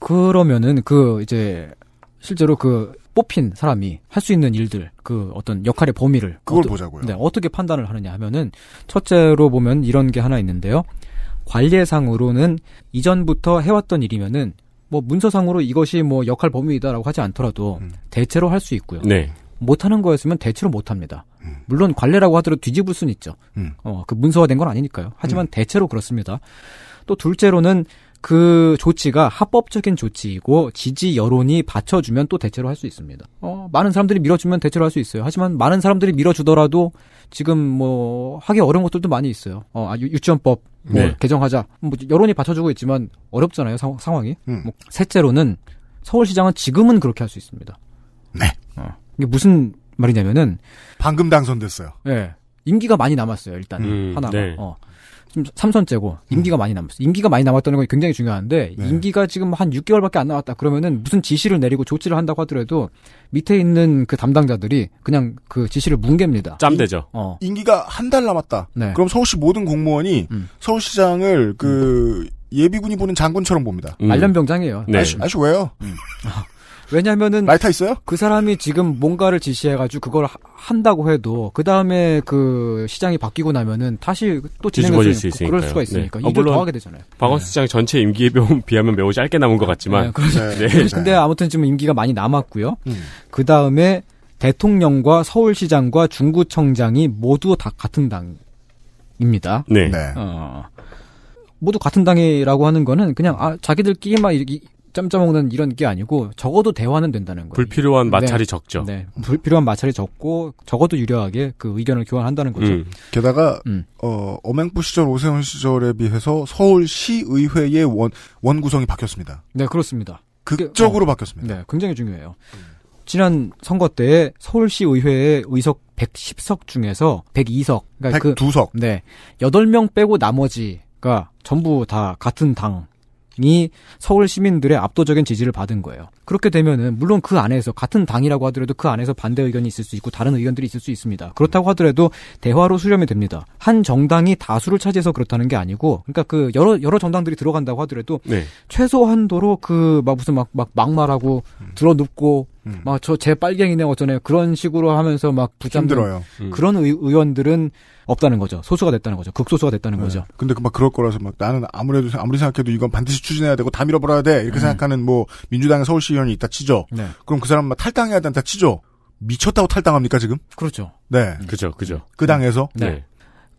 B: 그러면은 그 이제 실제로 그 뽑힌 사람이
D: 할 수 있는 일들, 그 어떤 역할의 범위를 그걸 어떠, 보자고요. 네, 어떻게 판단을 하느냐 하면은 첫째로 보면 이런 게 하나 있는데요. 관례상으로는 이전부터 해왔던 일이면은 뭐 문서상으로 이것이 뭐 역할 범위이다라고 하지 않더라도 음. 대체로 할 수 있고요. 네. 못하는 거였으면 대체로 못합니다. 음. 물론 관례라고 하더라도 뒤집을 수는 있죠. 음. 어, 그 문서화된 건 아니니까요. 하지만 음. 대체로 그렇습니다. 또 둘째로는 그 조치가 합법적인 조치이고 지지 여론이 받쳐주면 또 대체로 할 수 있습니다. 어, 많은 사람들이 밀어주면 대체로 할 수 있어요. 하지만 많은 사람들이 밀어주더라도 지금 뭐 하기 어려운 것들도 많이 있어요. 어, 아, 유치원법 뭐 네. 개정하자. 뭐 여론이 받쳐주고 있지만 어렵잖아요 상, 황이 음. 뭐 셋째로는 서울시장은 지금은 그렇게 할 수 있습니다. 네. 어. 이게 무슨 말이냐면은
B: 방금 당선됐어요.
D: 예. 네. 임기가 많이 남았어요 일단 음, 하나가. 네. 어. 지금 3선째고 임기가 음. 많이 남았어. 임기가 많이 남았다는 건 굉장히 중요한데 네. 임기가 지금 한 6개월밖에 안 남았다. 그러면은 무슨 지시를 내리고 조치를 한다고 하더라도 밑에 있는
B: 그 담당자들이 그냥 그 지시를 뭉갭니다. 짬대죠. 어. 임기가 한 달 남았다. 네. 그럼 서울시 모든 공무원이 음. 서울시장을 그 음. 예비군이 보는 장군처럼 봅니다. 음. 알련병장이에요. 네. 아저아저 왜요?
A: 음.
D: [LAUGHS]
B: 왜냐면은 말타 있어요? 그 사람이 지금
D: 뭔가를 지시해가지고 그걸 하, 한다고 해도 그 다음에 그 시장이 바뀌고 나면은 다시 또 진행할 수, 있으니까 그럴 수가 있으니까 네. 이걸 어, 더하게 되잖아요.
C: 박원 네. 시장 전체 임기에 [LAUGHS] 비하면 매우 짧게 남은 것 같지만. 네, 그 네. 네. 그렇죠. 근데
D: 아무튼 지금 임기가 많이 남았고요. 음. 그 다음에 대통령과 서울시장과 중구청장이 모두 다 같은
C: 당입니다. 네. 네.
D: 어, 모두 같은 당이라고 하는 거는 그냥 아 자기들끼리만 이, 렇게 짬짜 먹는 이런 게 아니고 적어도 대화는 된다는 거예요.
C: 불필요한 네. 마찰이 네. 적죠. 네.
B: 불필요한 마찰이 적고 적어도 유려하게 그 의견을 교환한다는 거죠. 음. 게다가 음. 어, 엄행부 시절 오세훈 시절에 비해서 서울시의회의 원 원구성이 바뀌었습니다. 네, 그렇습니다. 극적으로 어, 어. 바뀌었습니다. 네, 굉장히 중요해요. 음. 지난 선거
D: 때 서울시 의회의 의석 110석 중에서 102석, 그러니까 102석. 그, 네. 8명 빼고 나머지가 전부 다 같은 당이 서울 시민들의 압도적인 지지를 받은 거예요. 그렇게 되면은 물론 그 안에서 같은 당이라고 하더라도 그 안에서 반대 의견이 있을 수 있고 다른 의견들이 있을 수 있습니다. 그렇다고 하더라도 대화로 수렴이 됩니다. 한 정당이 다수를 차지해서 그렇다는 게 아니고 그러니까 그 여러 여러 정당들이 들어간다고 하더라도 네. 최소한도로 그 막 무슨 막, 막 막말하고 들어눕고 음. 음. 막저 제빨갱이네 어쩌네 그런 식으로 하면서 막 붙잡는 음. 그런 의, 원들은 없다는 거죠. 소수가 됐다는
B: 거죠. 극소수가 됐다는 네. 거죠. 근데 그 막 그럴 거라서 막 나는 아무래도 아무리 생각해도 이건 반드시 추진해야 되고 다 밀어버려야 돼 이렇게 네. 생각하는 뭐 민주당의 서울시 의원이 있다 치죠. 네. 그럼 그 사람 막 탈당해야 된다 치죠. 미쳤다고 탈당합니까 지금? 그렇죠.
C: 네, 음. 그죠, 그죠.
B: 그 당에서 네. 네.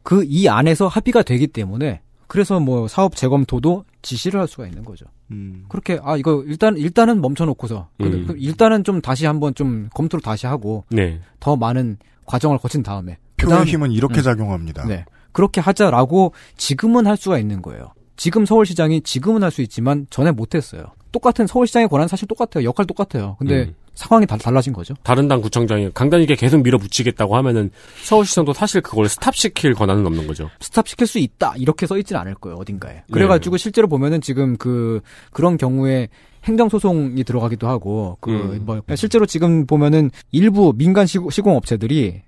B: 그 이
D: 안에서 합의가 되기 때문에 그래서 뭐 사업 재검토도 지시를 할 수가 있는 거죠. 음. 그렇게 아 이거 일단 일단은 멈춰놓고서 음. 그 일단은 좀 다시 한번 좀 검토를 다시 하고 네. 더 많은 과정을 거친 다음에 그 표의 힘은 이렇게 음. 작용합니다. 네. 그렇게 하자라고 지금은 할 수가 있는 거예요. 지금 서울시장이 지금은 할 수 있지만 전에 못했어요. 똑같은 서울시장에 권한 사실 똑같아요. 역할 똑같아요. 근데 음. 상황이 다 달라진 거죠.
C: 다른 당 구청장이 강단이게 계속 밀어붙이겠다고 하면은 서울시청도 사실 그걸 스탑시킬 권한은 없는 거죠.
D: 스탑시킬 수 있다 이렇게 써있진 않을 거예요 어딘가에. 네. 그래가지고 네. 실제로 보면은 지금 그 그런 경우에 행정소송이 들어가기도 하고, 그, 음. 뭐, 실제로 지금 보면은 일부 민간 시공, 업체들이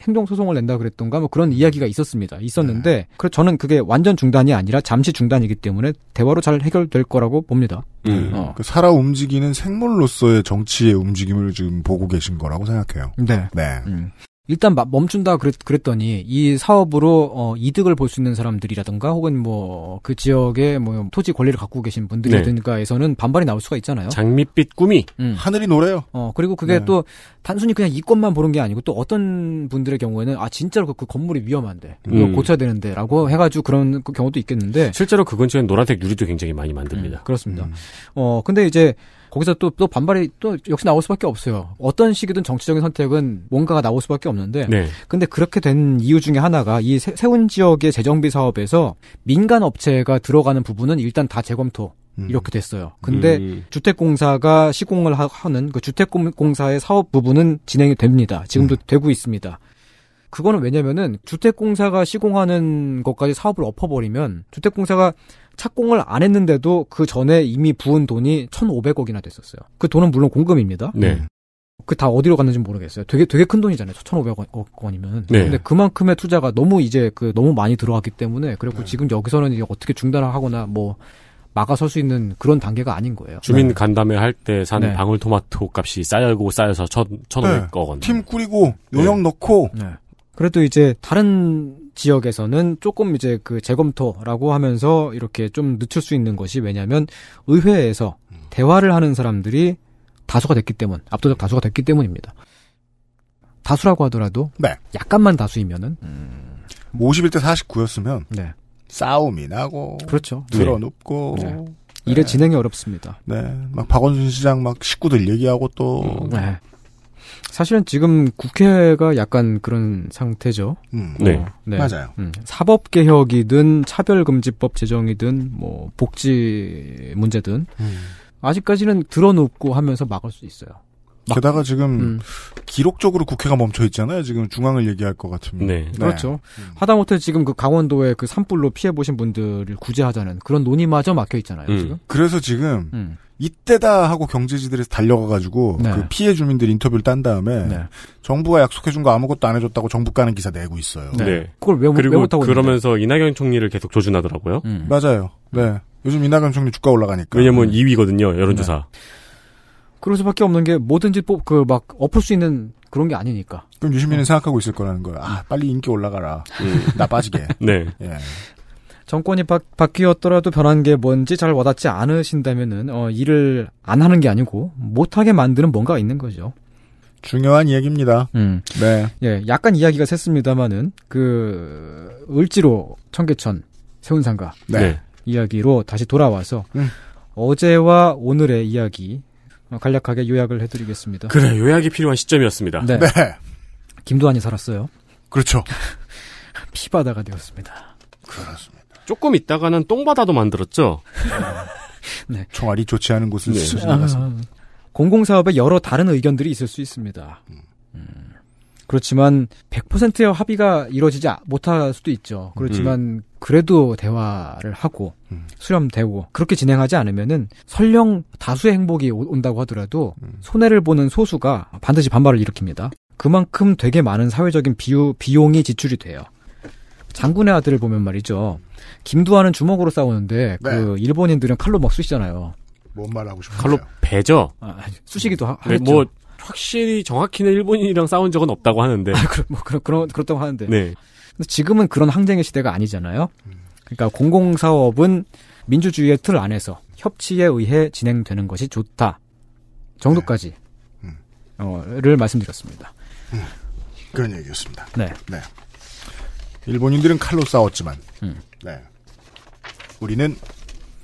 D: 행정 소송을 낸다 그랬던가 뭐 그런 이야기가 있었습니다. 있었는데 네. 그래 저는 그게 완전 중단이 아니라 잠시 중단이기 때문에 대화로 잘 해결될 거라고 봅니다.
B: 음. 네. 어. 그 살아 움직이는 생물로서의 정치의 움직임을 지금 보고 계신 거라고 생각해요. 네. 네. 음.
D: 일단 멈춘다 그랬, 그랬더니 이 사업으로 어, 이득을 볼 수 있는 사람들이라든가 혹은 뭐 그 지역에 뭐 토지 권리를 갖고 계신 분들이라든가에서는 네. 반발이 나올 수가 있잖아요. 장밋빛 꿈이 음. 하늘이 노래요. 어 그리고 그게 네. 또 단순히 그냥 이권만 보는 게 아니고 또 어떤 분들의 경우에는 아 진짜로 그, 그 건물이 위험한데 음. 고쳐야 되는데라고 해가지고 그런 그 경우도 있겠는데
C: 실제로 그 근처에 노란색 유리도 굉장히 많이 만듭니다. 음, 그렇습니다. 음.
D: 어 근데 이제 거기서 또, 또 반발이 또 역시 나올 수밖에 없어요. 어떤 식이든 정치적인 선택은 뭔가가 나올 수밖에 없는데. 네. 근데 그렇게 된 이유 중에 하나가 이 세, 세운 지역의 재정비 사업에서 민간 업체가 들어가는 부분은 일단 다 재검토. 음. 이렇게 됐어요. 근데 음. 주택공사가 시공을 하는 그 주택공사의 사업 부분은 진행이 됩니다. 지금도 음. 되고 있습니다. 그거는 왜냐면은 주택공사가 시공하는 것까지 사업을 엎어버리면 주택공사가 착공을 안 했는데도 그 전에 이미 부은 돈이 1,500억이나 됐었어요. 그 돈은 물론 공금입니다. 네. 네. 그 다 어디로 갔는지 모르겠어요. 되게 되게 큰 돈이잖아요. 1,500억 원이면. 네. 근데 그만큼의 투자가 너무 이제 그 너무 많이 들어갔기 때문에 그리고 네. 지금 여기서는 이제 어떻게 중단하거나 뭐 막아설 수 있는 그런 단계가 아닌 거예요. 주민 네.
C: 간담회 할 때산 네. 방울토마토 값이 쌓여고 쌓여서 1,500억 원. 팀
D: 꾸리고 요령 넣고 그래도 이제 다른 지역에서는 조금 이제 그 재검토라고 하면서 이렇게 좀 늦출 수 있는 것이 왜냐하면 의회에서 대화를 하는 사람들이 다수가 됐기 때문, 압도적 다수가 됐기 때문입니다. 다수라고 하더라도 네. 약간만 다수이면은 음. 51대
B: 49였으면 네. 싸움이 나고 그렇죠. 늘어눕고 네. 네. 네. 일의 진행이 어렵습니다. 네, 막 박원순 시장 막 식구들 얘기하고 또 음. 네. 사실은
D: 지금 국회가 약간 그런 상태죠. 음. 뭐, 네. 어, 네. 맞아요. 음. 사법 개혁이든 차별 금지법 제정이든 뭐 복지 문제든 음. 아직까지는 드러눕고 하면서 막을 수 있어요.
B: 막... 게다가 지금 음. 기록적으로 국회가 멈춰 있잖아요. 지금 중앙을 얘기할 것 같으면. 네. 네. 그렇죠. 음. 하다못해 지금 그
D: 강원도에 그 산불로 피해 보신 분들을 구제하자는 그런 논의마저 막혀 있잖아요. 음. 지금.
B: 그래서 지금 이때다 하고 경제지들에서 달려가가지고 네. 그 피해 주민들 인터뷰를 딴 다음에 네. 정부가 약속해준 거 아무것도 안 해줬다고 정부 까는 기사 내고 있어요. 네. 네. 그걸 왜, 그리고 왜 못하고 그러면서
C: 있는데? 이낙연 총리를 계속 조준하더라고요. 음. 맞아요.
B: 네. 요즘 이낙연 총리 주가 올라가니까. 왜냐면 음. 2위거든요.
C: 여론조사. 네.
B: 그럴 수밖에 없는 게 뭐든지 그막 엎을 수 있는
D: 그런 게 아니니까. 그럼 유시민은 음. 생각하고 있을 거라는 거예요. 아, 빨리 인기 올라가라. 음. 나 빠지게. [LAUGHS] 네. 예. 정권이 바, 뀌었더라도 변한 게 뭔지 잘 와닿지 않으신다면은 어, 일을 안 하는 게 아니고 못하게 만드는 뭔가가 있는 거죠. 중요한 이야기입니다. 음. 네. 예, 약간 이야기가 샜습니다만은 그 을지로 청계천 세운상가 네.
C: 이야기로 다시 돌아와서
D: 음. 어제와 오늘의 이야기 간략하게 요약을 해드리겠습니다. 그래,
C: 요약이 필요한 시점이었습니다. 네. 네.
D: 김도환이 살았어요. 그렇죠. [LAUGHS] 피바다가 되었습니다.
C: 그렇습니다. 조금 있다가는 똥바다도 만들었죠.
B: [LAUGHS] 네. 총알이 좋지 않은 곳을 네. 수준나서 아,
D: 공공사업에 여러 다른 의견들이 있을 수 있습니다. 음. 음. 그렇지만 100%의 합의가 이루어지지 못할 수도 있죠. 그렇지만 음. 그래도 대화를 하고 음. 수렴되고 그렇게 진행하지 않으면은 설령 다수의 행복이 온다고 하더라도 음. 손해를 보는 소수가 반드시 반발을 일으킵니다. 그만큼 되게 많은 사회적인 비유, 비용이 지출이 돼요. 장군의 아들을 보면 말이죠. 김두한은 주먹으로 싸우는데 네. 그 일본인들은 칼로 막 쑤시잖아요.
C: 뭔 말하고 싶어요? 칼로 베죠 아, 아, 쑤시기도 하, 네, 뭐 확실히 정확히는 일본인이랑 싸운 적은 없다고 하는데. 아, 그럼 뭐
D: 그런 그런 그렇다고 하는데. 네. 근데 지금은 그런 항쟁의 시대가 아니잖아요. 음. 그러니까 공공 사업은 민주주의의 틀 안에서 협치에 의해 진행되는 것이 좋다 정도까지 네. 음. 어를 말씀드렸습니다.
B: 음. 그런 얘기였습니다. 네. 네. 일본인들은 칼로 싸웠지만, 음. 네. 우리는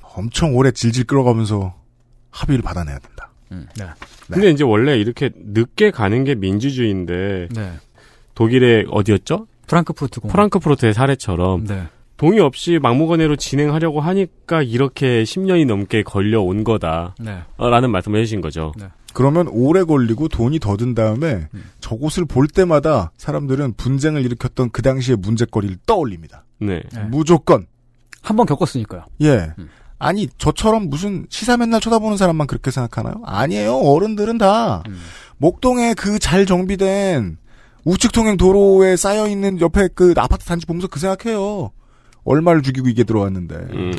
B: 엄청 오래 질질 끌어가면서 합의를 받아내야 된다. 음. 네. 네.
C: 근데 이제 원래 이렇게 늦게 가는 게 민주주의인데 네. 독일의 어디였죠? 프랑크푸르트 공 프랑크푸르트의 사례처럼 네. 동의 없이 막무가내로 진행하려고 하니까 이렇게 10년이 넘게 걸려온 거다라는 네. 말씀을 해주신 거죠. 네.
B: 그러면 오래 걸리고 돈이 더 든 다음에 음. 저곳을 볼 때마다 사람들은 분쟁을 일으켰던 그 당시의 문제거리를 떠올립니다. 네. 무조건 한번 겪었으니까요. 예. 음. 아니 저처럼 무슨 시사 맨날 쳐다보는 사람만 그렇게 생각하나요? 아니에요. 어른들은 다 음. 목동에 그 잘 정비된 우측 통행 도로에 쌓여 있는 옆에 그 아파트 단지 보면서 그 생각해요. 얼마를 죽이고 이게 들어왔는데. 음.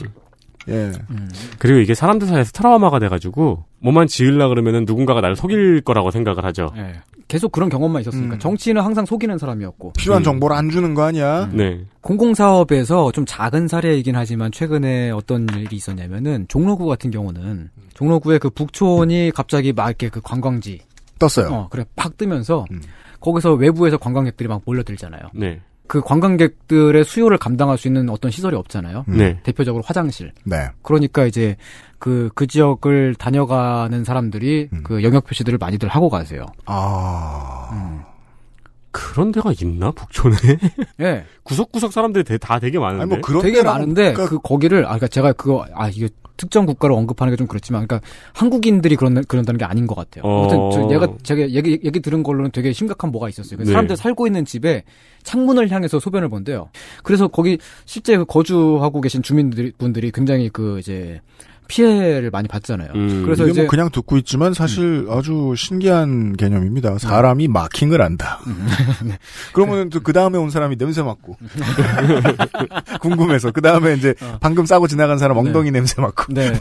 B: 예. 음.
C: 그리고 이게 사람들 사이에서 트라우마가 돼가지고 뭐만 지으려 그러면 누군가가 나를 속일 거라고 생각을 하죠. 예.
B: 계속 그런
D: 경험만 있었으니까 음. 정치인은 항상 속이는 사람이었고 필요한 음. 정보를 안 주는 거 아니야? 음. 네. 공공사업에서 좀 작은 사례이긴 하지만 최근에 어떤 일이 있었냐면은 종로구 같은 경우는 종로구의 그 북촌이 갑자기 막 이렇게 그 관광지
B: 떴어요. 어, 그래
D: 팍 뜨면서 음. 거기서 외부에서 관광객들이 막 몰려들잖아요. 네. 그 관광객들의 수요를 감당할 수 있는 어떤 시설이 없잖아요. 음. 네. 대표적으로 화장실. 네. 그러니까 이제 그, 그 지역을 다녀가는 사람들이 음. 그 영역 표시들을 많이들 하고 가세요.
B: 아.
C: 음. 그런 데가 있나 북촌에? 네. [LAUGHS] 구석구석 사람들이 다 되게 많은데. 아니 뭐 그런 되게 많은데 그러니까... 그
D: 거기를 아 그러니까 제가 그거 아 이게 특정 국가를 언급하는 게 좀 그렇지만, 그러니까 한국인들이 그런 그런다는 게 아닌 것 같아요. 어... 아무튼 저 얘가 제가 얘기 얘기 들은 걸로는 되게 심각한 뭐가 있었어요. 네. 사람들 살고 있는 집에 창문을 향해서 소변을 본대요. 그래서 거기 실제 그 거주하고 계신 주민분들이 들이 굉장히 그 이제 피해를 많이 받잖아요.
B: 음. 그래서 뭐 이제 뭐 그냥 듣고 있지만 사실 음. 아주 신기한 개념입니다. 사람이 마킹을 한다 음. [LAUGHS] 네. 그러면 또그 다음에 온 사람이 냄새 맡고 [LAUGHS] 궁금해서 그 다음에 이제 어. 방금 싸고 지나간 사람 네. 엉덩이 네. 냄새 맡고. 네.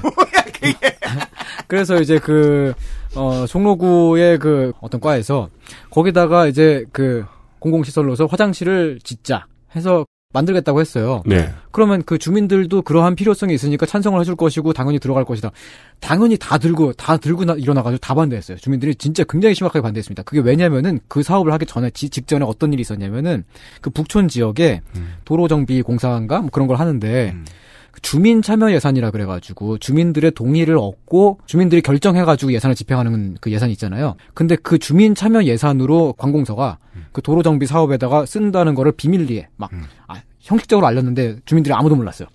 D: [LAUGHS] 그래서 이제 그, 어, 종로구의 그 어떤 과에서 거기다가 이제 그 공공시설로서 화장실을 짓자 해서 만들겠다고 했어요. 네. 그러면 그 주민들도 그러한 필요성이 있으니까 찬성을 해줄 것이고 당연히 들어갈 것이다. 당연히 다 들고 다 들고 일어나가지고 다 반대했어요. 주민들이 진짜 굉장히 심각하게 반대했습니다. 그게 왜냐면은 그 사업을 하기 전에 지, 직전에 어떤 일이 있었냐면은 그 북촌 지역에 음. 도로 정비 공사인가 뭐 그런 걸 하는데 음. 주민 참여 예산이라 그래가지고 주민들의 동의를 얻고 주민들이 결정해가지고 예산을 집행하는 그 예산이 있잖아요. 근데 그 주민 참여 예산으로 관공서가 그 도로 정비 사업에다가 쓴다는 거를 비밀리에 막 음. 아, 형식적으로 알렸는데 주민들이 아무도 몰랐어요.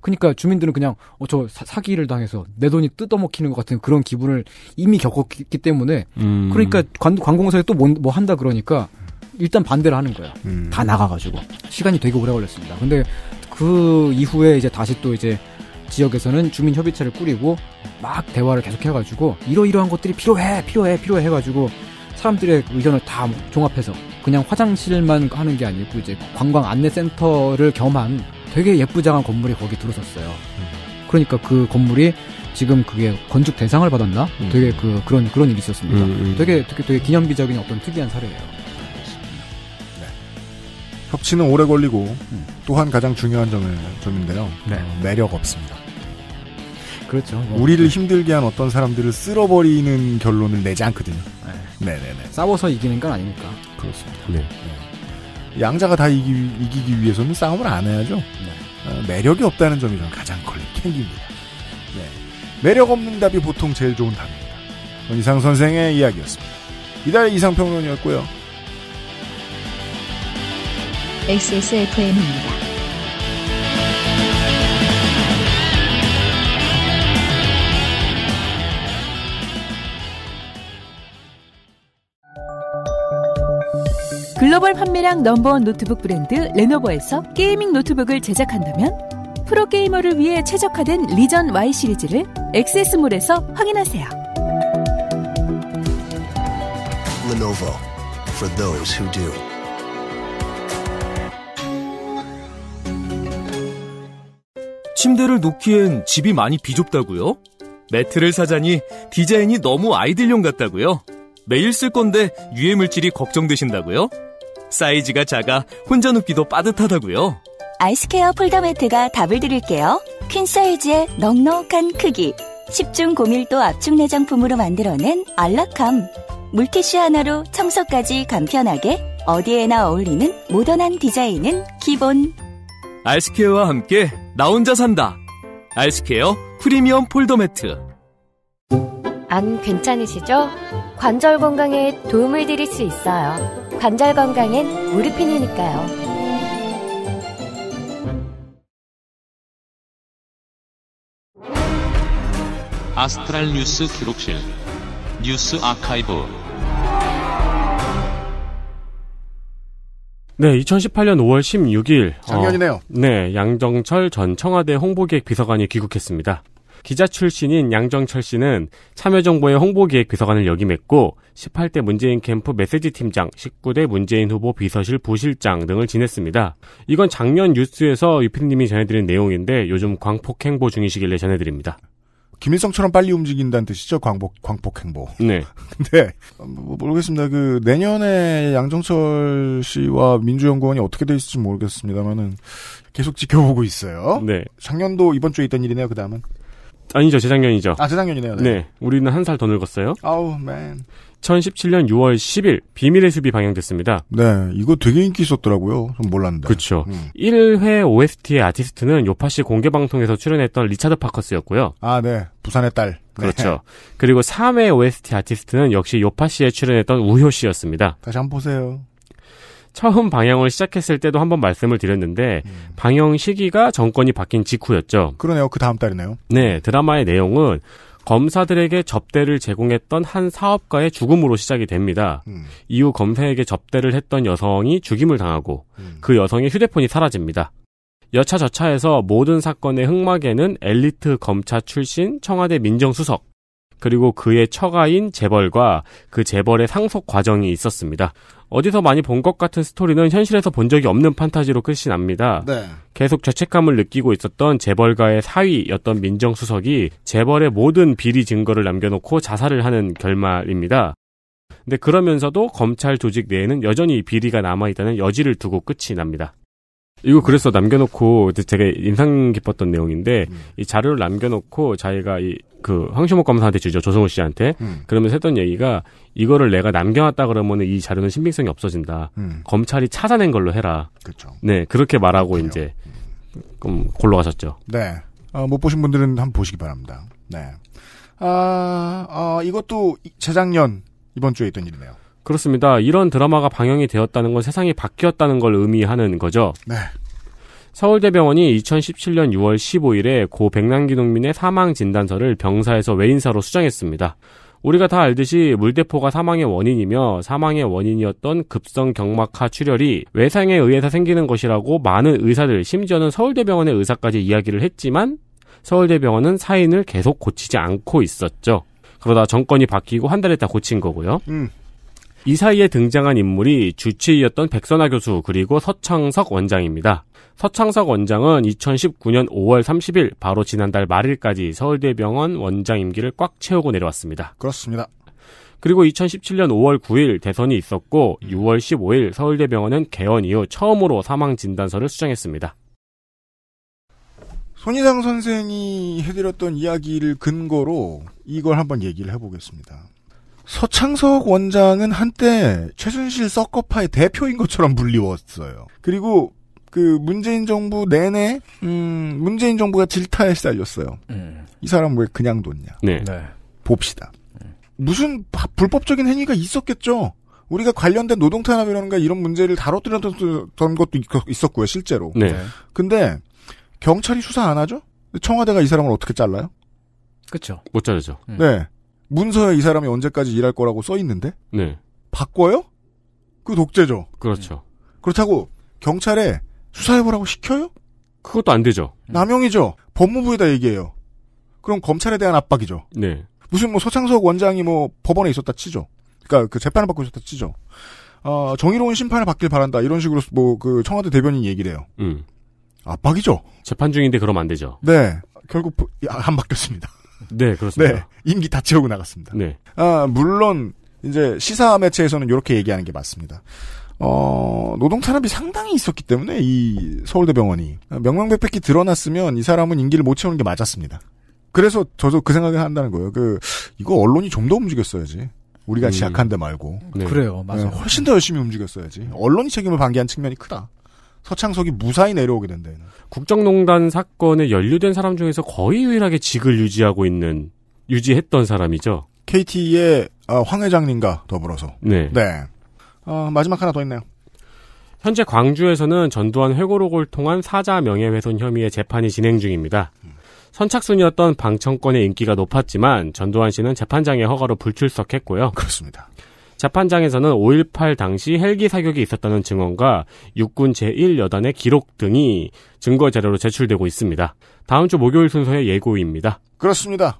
D: 그러니까 주민들은 그냥 어 저 사기를 당해서 내 돈이 뜯어먹히는 것 같은 그런 기분을 이미 겪었기 때문에
A: 음. 그러니까
D: 관, 관공서에 또뭐 뭐 한다 그러니까 일단 반대를 하는 거예요. 음. 다 나가가지고 시간이 되게 오래 걸렸습니다. 근데 그 이후에 이제 다시 또 이제 지역에서는 주민 협의체를 꾸리고 막 대화를 계속 해가지고 이러이러한 것들이 필요해 필요해 필요해 해가지고 사람들의 의견을 다 종합해서 그냥 화장실만 하는 게 아니고 이제 관광 안내 센터를 겸한 되게 예쁘장한 건물이 거기 들어섰어요. 음. 그러니까 그 건물이 지금 그게 건축 대상을 받았나? 음. 되게 그 그런 그런 일이 있었습니다. 음, 음. 되게 되게 되게 기념비적인 어떤 특이한 사례예요. 네.
B: 협치는 오래 걸리고 음. 또한 가장 중요한 점을 점인데요. 네. 어, 매력 없습니다.
D: 그렇죠. 뭐. 우리를
B: 힘들게 한 어떤 사람들을 쓸어버리는 결론을 내지 않거든요.
D: 네네네. 싸워서 이기는 건 아니니까.
B: 그렇습니다. 네.
A: 네.
B: 양자가 다 이기, 이기기 위해서는 싸움을 안 해야죠. 네. 어, 매력이 없다는 점이 저는 가장 걸린 캔디입니다. 네. 매력 없는 답이 보통 제일 좋은 답입니다. 이상 선생의 이야기였습니다. 이달의 이상평론이었고요.
A: XSFM입니다. 글로벌 판매량 넘버원 노트북 브랜드 레노버에서 게이밍 노트북을 제작한다면 프로게이머를 위해 최적화된 리전 Y 시리즈를 액세스몰에서 확인하세요. Lenovo for those who do. 침대를 놓기엔 집이 많이 비좁다고요? 매트를 사자니 디자인이 너무 아이들용 같다고요? 매일 쓸 건데 유해 물질이 걱정되신다고요? 사이즈가 작아 혼자 눕기도 빠듯하다고요. 아이스케어 폴더 매트가 답을 드릴게요. 퀸 사이즈의 넉넉한 크기. 10중 고밀도 압축 내장품으로 만들어낸 안락함. 물티슈 하나로 청소까지 간편하게 어디에나 어울리는 모던한 디자인은 기본. 알스케어와 함께 나 혼자 산다. 알스케어 프리미엄 폴더 매트. 안 괜찮으시죠? 관절 건강에 도움을 드릴 수 있어요. 관절 건강엔 무릎핀이니까요. 아스트랄 뉴스 기록실 뉴스 아카이브
C: 네, 2018년 5월 16일 작년이네요. 어, 네, 양정철 전 청와대 홍보기획 비서관이 귀국했습니다. 기자 출신인 양정철 씨는 참여정부의 홍보기획 비서관을 역임했고 18대 문재인 캠프 메시지 팀장, 19대 문재인 후보 비서실 부실장 등을 지냈습니다. 이건 작년 뉴스에서 유피님이 전해드린 내용인데 요즘 광폭 행보 중이시길래 전해드립니다.
B: 김일성처럼 빨리 움직인다는 뜻이죠. 광복 광폭 행보. 네. [LAUGHS] 근데 뭐, 모르겠습니다. 그 내년에 양정철 씨와 민주연구원이 어떻게 될 있을지 모르겠습니다만은 계속 지켜보고 있어요. 네. 작년도 이번 주에 있던 일이네요. 그 다음은
C: 아니죠, 재작년이죠. 아, 재작년이네요. 네. 네 우리는 한 살 더 늙었어요.
B: 아우, 맨.
C: 2017년 6월 10일 비밀의 숲이 방영됐습니다.
B: 네, 이거 되게 인기 있었더라고요. 좀 몰랐는데. 그쵸 음.
C: 1회 OST의 아티스트는 요파 시 공개 방송에서 출연했던 리차드 파커스였고요.
B: 아, 네. 부산의 딸. 네. 그렇죠.
C: 그리고 3회 OST 아티스트는 역시 요파 시에 출연했던 우효 씨였습니다.
B: 다시 한번 보세요.
C: 처음 방영을 시작했을 때도 한번 말씀을 드렸는데 음. 방영 시기가 정권이 바뀐 직후였죠.
B: 그러네요. 그 다음 달이네요.
C: 네, 드라마의 내용은 검사들에게 접대를 제공했던 한 사업가의 죽음으로 시작이 됩니다. 음. 이후 검사에게 접대를 했던 여성이 죽임을 당하고 음. 그 여성의 휴대폰이 사라집니다. 여차저차에서 모든 사건의 흑막에는 엘리트 검찰 출신 청와대 민정수석 그리고 그의 처가인 재벌과 그 재벌의 상속 과정이 있었습니다. 어디서 많이 본 것 같은 스토리는 현실에서 본 적이 없는 판타지로 끝이 납니다. 네. 계속 죄책감을 느끼고 있었던 재벌가의 사위였던 민정수석이 재벌의 모든 비리 증거를 남겨놓고 자살을 하는 결말입니다. 근데 그러면서도 검찰 조직 내에는 여전히 비리가 남아있다는 여지를 두고 끝이 납니다. 이거 그래서 남겨놓고 제가 인상 깊었던 내용인데 음. 이 자료를 남겨놓고 자기가 이 그 황시목 검사한테 주죠 조성호 씨한테 음. 그러면서 했던 얘기가 이거를 내가 남겨놨다 그러면은 이 자료는 신빙성이 없어진다 음. 검찰이 찾아낸 걸로 해라 그쵸. 네 그렇게 말하고 그렇요 이제
B: 좀 골로 가셨죠 네못 어, 보신 분들은 한번 보시기 바랍니다 네 아, 어, 이것도 재작년 이번 주에 있던 일이네요
C: 그렇습니다. 이런 드라마가 방영이 되었다는 건 세상이 바뀌었다는 걸 의미하는 거죠. 네. 서울대병원이 2017년 6월 15일에 고 백남기 농민의 사망 진단서를 병사에서 외인사로 수정했습니다. 우리가 다 알듯이 물대포가 사망의 원인이며 사망의 원인이었던 급성 경막하 출혈이 외상에 의해서 생기는 것이라고 많은 의사들, 심지어는 서울대병원의 의사까지 이야기를 했지만 서울대병원은 사인을 계속 고치지 않고 있었죠. 그러다 정권이 바뀌고 한 달에 다 고친 거고요. 음. 이 사이에 등장한 인물이 주치의였던 백선아 교수 그리고 서창석 원장입니다. 서창석 원장은 2019년 5월 30일 바로 지난달 말일까지 서울대병원 원장 임기를 꽉 채우고 내려왔습니다. 그렇습니다. 그리고 2017년 5월 9일 대선이 있었고 6월 음. 15일 서울대병원은 개원 이후 처음으로 사망 진단서를 수정했습니다.
B: 손희상 선생이 해드렸던 이야기를 근거로 이걸 한번 얘기를 해보겠습니다. 서창석 원장은 한때 최순실 서커파의 대표인 것처럼 불리웠어요. 그리고 그 문재인 정부 내내 음 문재인 정부가 질타에 시달렸어요. 음. 이 사람 왜 그냥 뒀냐? 네. 네. 봅시다. 무슨 불법적인 행위가 있었겠죠. 우리가 관련된 노동 탄압이라는가 이런 문제를 다뤄드렸던 것도 있었고요, 실제로. 네. 네. 근데 경찰이 수사 안 하죠? 청와대가 이 사람을 어떻게 잘라요? 그렇죠.
C: 못 자르죠. 음.
B: 네. 문서에 이 사람이 언제까지 일할 거라고 써 있는데 네. 바꿔요? 그 독재죠. 그렇죠. 그렇다고 경찰에 수사해보라고 시켜요? 그것도 안 되죠. 남용이죠. 법무부에다 얘기해요. 그럼 검찰에 대한 압박이죠. 네. 무슨 뭐 서창석 원장이 뭐 법원에 있었다 치죠. 그러니까 그 재판을 받고 있었다 치죠. 어, 정의로운 심판을 받길 바란다 이런 식으로 뭐 그 청와대 대변인 얘기를 해요. 음. 압박이죠.
C: 재판 중인데 그러면 안 되죠.
B: 네. 결국 아, 한 바뀌었습니다.
C: 네, 그렇습니다. 네,
B: 임기 다 채우고 나갔습니다. 네. 아, 물론 이제 시사 매체에서는 이렇게 얘기하는 게 맞습니다. 어, 노동 탄압이 상당히 있었기 때문에 이 서울대병원이 명명백백히 드러났으면 이 사람은 임기를 못 채우는 게 맞았습니다. 그래서 저도 그 생각을 한다는 거예요. 그 이거 언론이 좀 더 움직였어야지. 우리가 음. 약한데 말고. 네. 그래요, 네, 맞아요. 훨씬 더 열심히 움직였어야지. 언론이 책임을 방기한 측면이 크다. 서창석이 무사히 내려오게 된다. 얘
C: 국정농단 사건에 연루된 사람 중에서 거의 유일하게 직을 유지하고 있는 유지했던 사람이죠.
B: KT의 어, 황 회장님과 더불어서. 네. 네. 어, 마지막 하나 더 있네요.
C: 현재 광주에서는 전두환 회고록을 통한 사자 명예훼손 혐의의 재판이 진행 중입니다. 선착순이었던 방청권의 인기가 높았지만 전두환 씨는 재판장의 허가로 불출석했고요. 그렇습니다. 재판장에서는 5.18 당시 헬기 사격이 있었다는 증언과 육군 제1여단의 기록 등이 증거 자료로 제출되고 있습니다. 다음 주 목요일 순서의 예고입니다. 그렇습니다.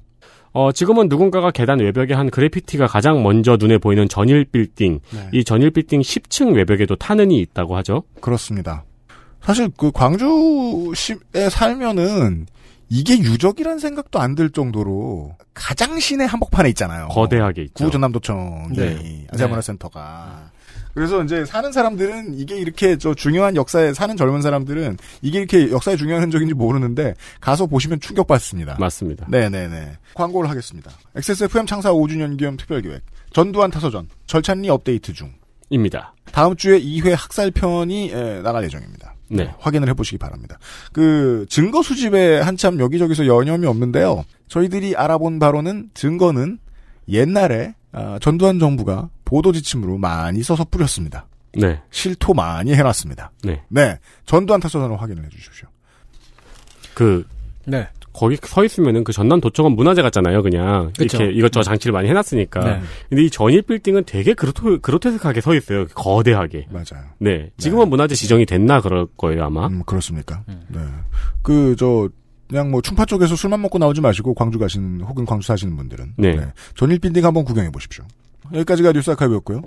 C: 어, 지금은 누군가가 계단 외벽에 한 그래피티가 가장 먼저 눈에 보이는 전일 빌딩. 네. 이 전일 빌딩
B: 10층 외벽에도 탄흔이 있다고 하죠. 그렇습니다. 사실 그광주에 살면은 이게 유적이란 생각도 안 들 정도로 가장 신의 한복판에 있잖아요. 거대하게 있죠. 구전남도청이 네. 아세아문화센터가. 네. 그래서 이제 사는 사람들은 이게 이렇게 저 중요한 역사에 사는 젊은 사람들은 이게 이렇게 역사의 중요한 흔적인지 모르는데 가서 보시면 충격받습니다. 맞습니다. 네네네. 광고를 하겠습니다. XSFM 창사 5주년 기념 특별기획 전두환 타서전 절찬리 업데이트 중. 입니다. 다음 주에 2회 학살편이 나갈 예정입니다. 네. 확인을 해보시기 바랍니다. 그 증거 수집에 한참 여기저기서 여념이 없는데요. 저희들이 알아본 바로는 증거는 옛날에 아, 전두환 정부가 보도 지침으로 많이 써서 뿌렸습니다. 네. 실토 많이 해놨습니다. 네. 네. 전두환 타서전는 확인을 해주십시오. 그 네.
C: 거기 서 있으면은 그 전남 도청은 문화재 같잖아요, 그냥. 그쵸. 이렇게 이것저것 네. 장치를 많이 해놨으니까. 네. 근데 이 전일 빌딩은 되게 그로토, 그로테스크하게 서 있어요. 거대하게. 맞아요. 네. 네. 지금은 네. 문화재 지정이 됐나 그럴 거예요, 아마. 음, 그렇습니까. 네. 네.
B: 그, 저, 그냥 뭐 충파 쪽에서 술만 먹고 나오지 마시고 광주 가시는, 혹은 광주 사시는 분들은. 네. 네. 전일 빌딩 한번 구경해 보십시오. 여기까지가 뉴스 아카이브였고요.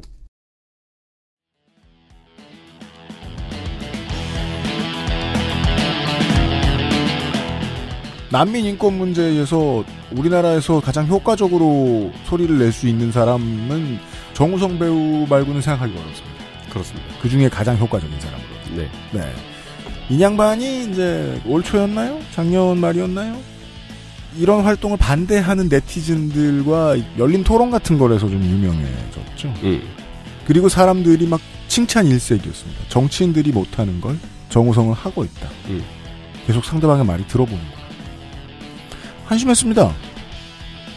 B: 난민 인권 문제에서 우리나라에서 가장 효과적으로 소리를 낼 수 있는 사람은 정우성 배우 말고는 생각하기 어렵습니다. 그렇습니다. 그 중에 가장 효과적인 사람으로. 네. 네. 인양반이 이제 올 초였나요? 작년 말이었나요? 이런 활동을 반대하는 네티즌들과 열린 토론 같은 거에서 좀 유명해졌죠. 음. 그리고 사람들이 막 칭찬 일색이었습니다. 정치인들이 못하는 걸 정우성은 하고 있다. 음. 계속 상대방의 말이 들어보는 거예요. 한심했습니다.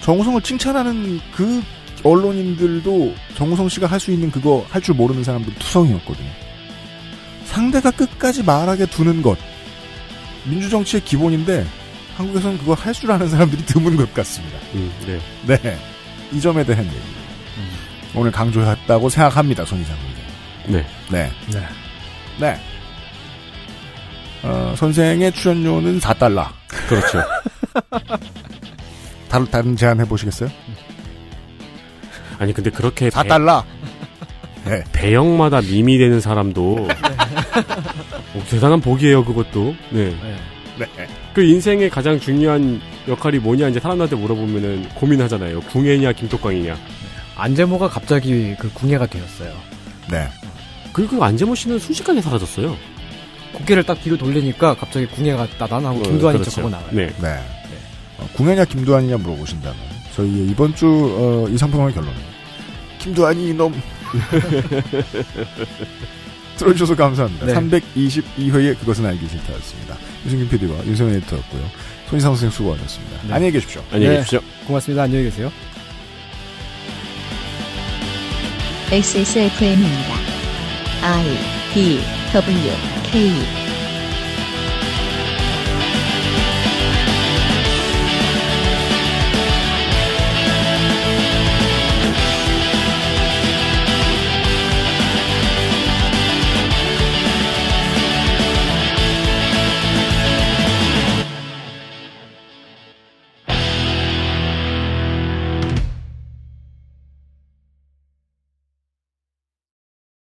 B: 정우성을 칭찬하는 그 언론인들도 정우성 씨가 할 수 있는 그거 할 줄 모르는 사람들 투성이었거든요. 상대가 끝까지 말하게 두는 것. 민주정치의 기본인데 한국에서는 그걸 할 줄 아는 사람들이 드문 것 같습니다. 음, 네. 네. 이 점에 대한 얘기. 음. 오늘 강조했다고 생각합니다, 손이상 네. 네. 네. 네. 어, 선생의 출연료는 4달러. 그렇죠. [LAUGHS] [LAUGHS] 다른, 다른 제안 해보시겠어요?
C: 아니 근데 그렇게 4달라 네. 배역마다 밈이 되는 사람도 어, 대단한 복이에요 그것도 네. 네. 네. 그 인생의 가장 중요한 역할이 뭐냐 이제 사람들한테 물어보면은 고민하잖아요 궁예냐 김톡광이냐 안재모가 갑자기 그 궁예가 되었어요
B: 네
D: 그리고 그 안재모 씨는 순식간에 사라졌어요 고개를 딱 뒤로 돌리니까 갑자기 궁예가
B: 따단하고 김두한이 어, 그렇죠. 하고 나와요 네. 네. 궁예냐 어, 김두한이냐 물어보신다면 저희의 이번 주이 어, 상품의 결론은 김두한이 이놈 [LAUGHS] 들어주셔서 감사합니다. 네. 322회의 그것은 알기 싫다였습니다. 유승균 PD와 유승현 에디터였고요. 손희상 선생 수고하셨습니다. 네. 안녕히 계십시오. 안녕히 네. 계십시오. 고맙습니다. 안녕히 계세요.
A: XSFM입니다. I D W K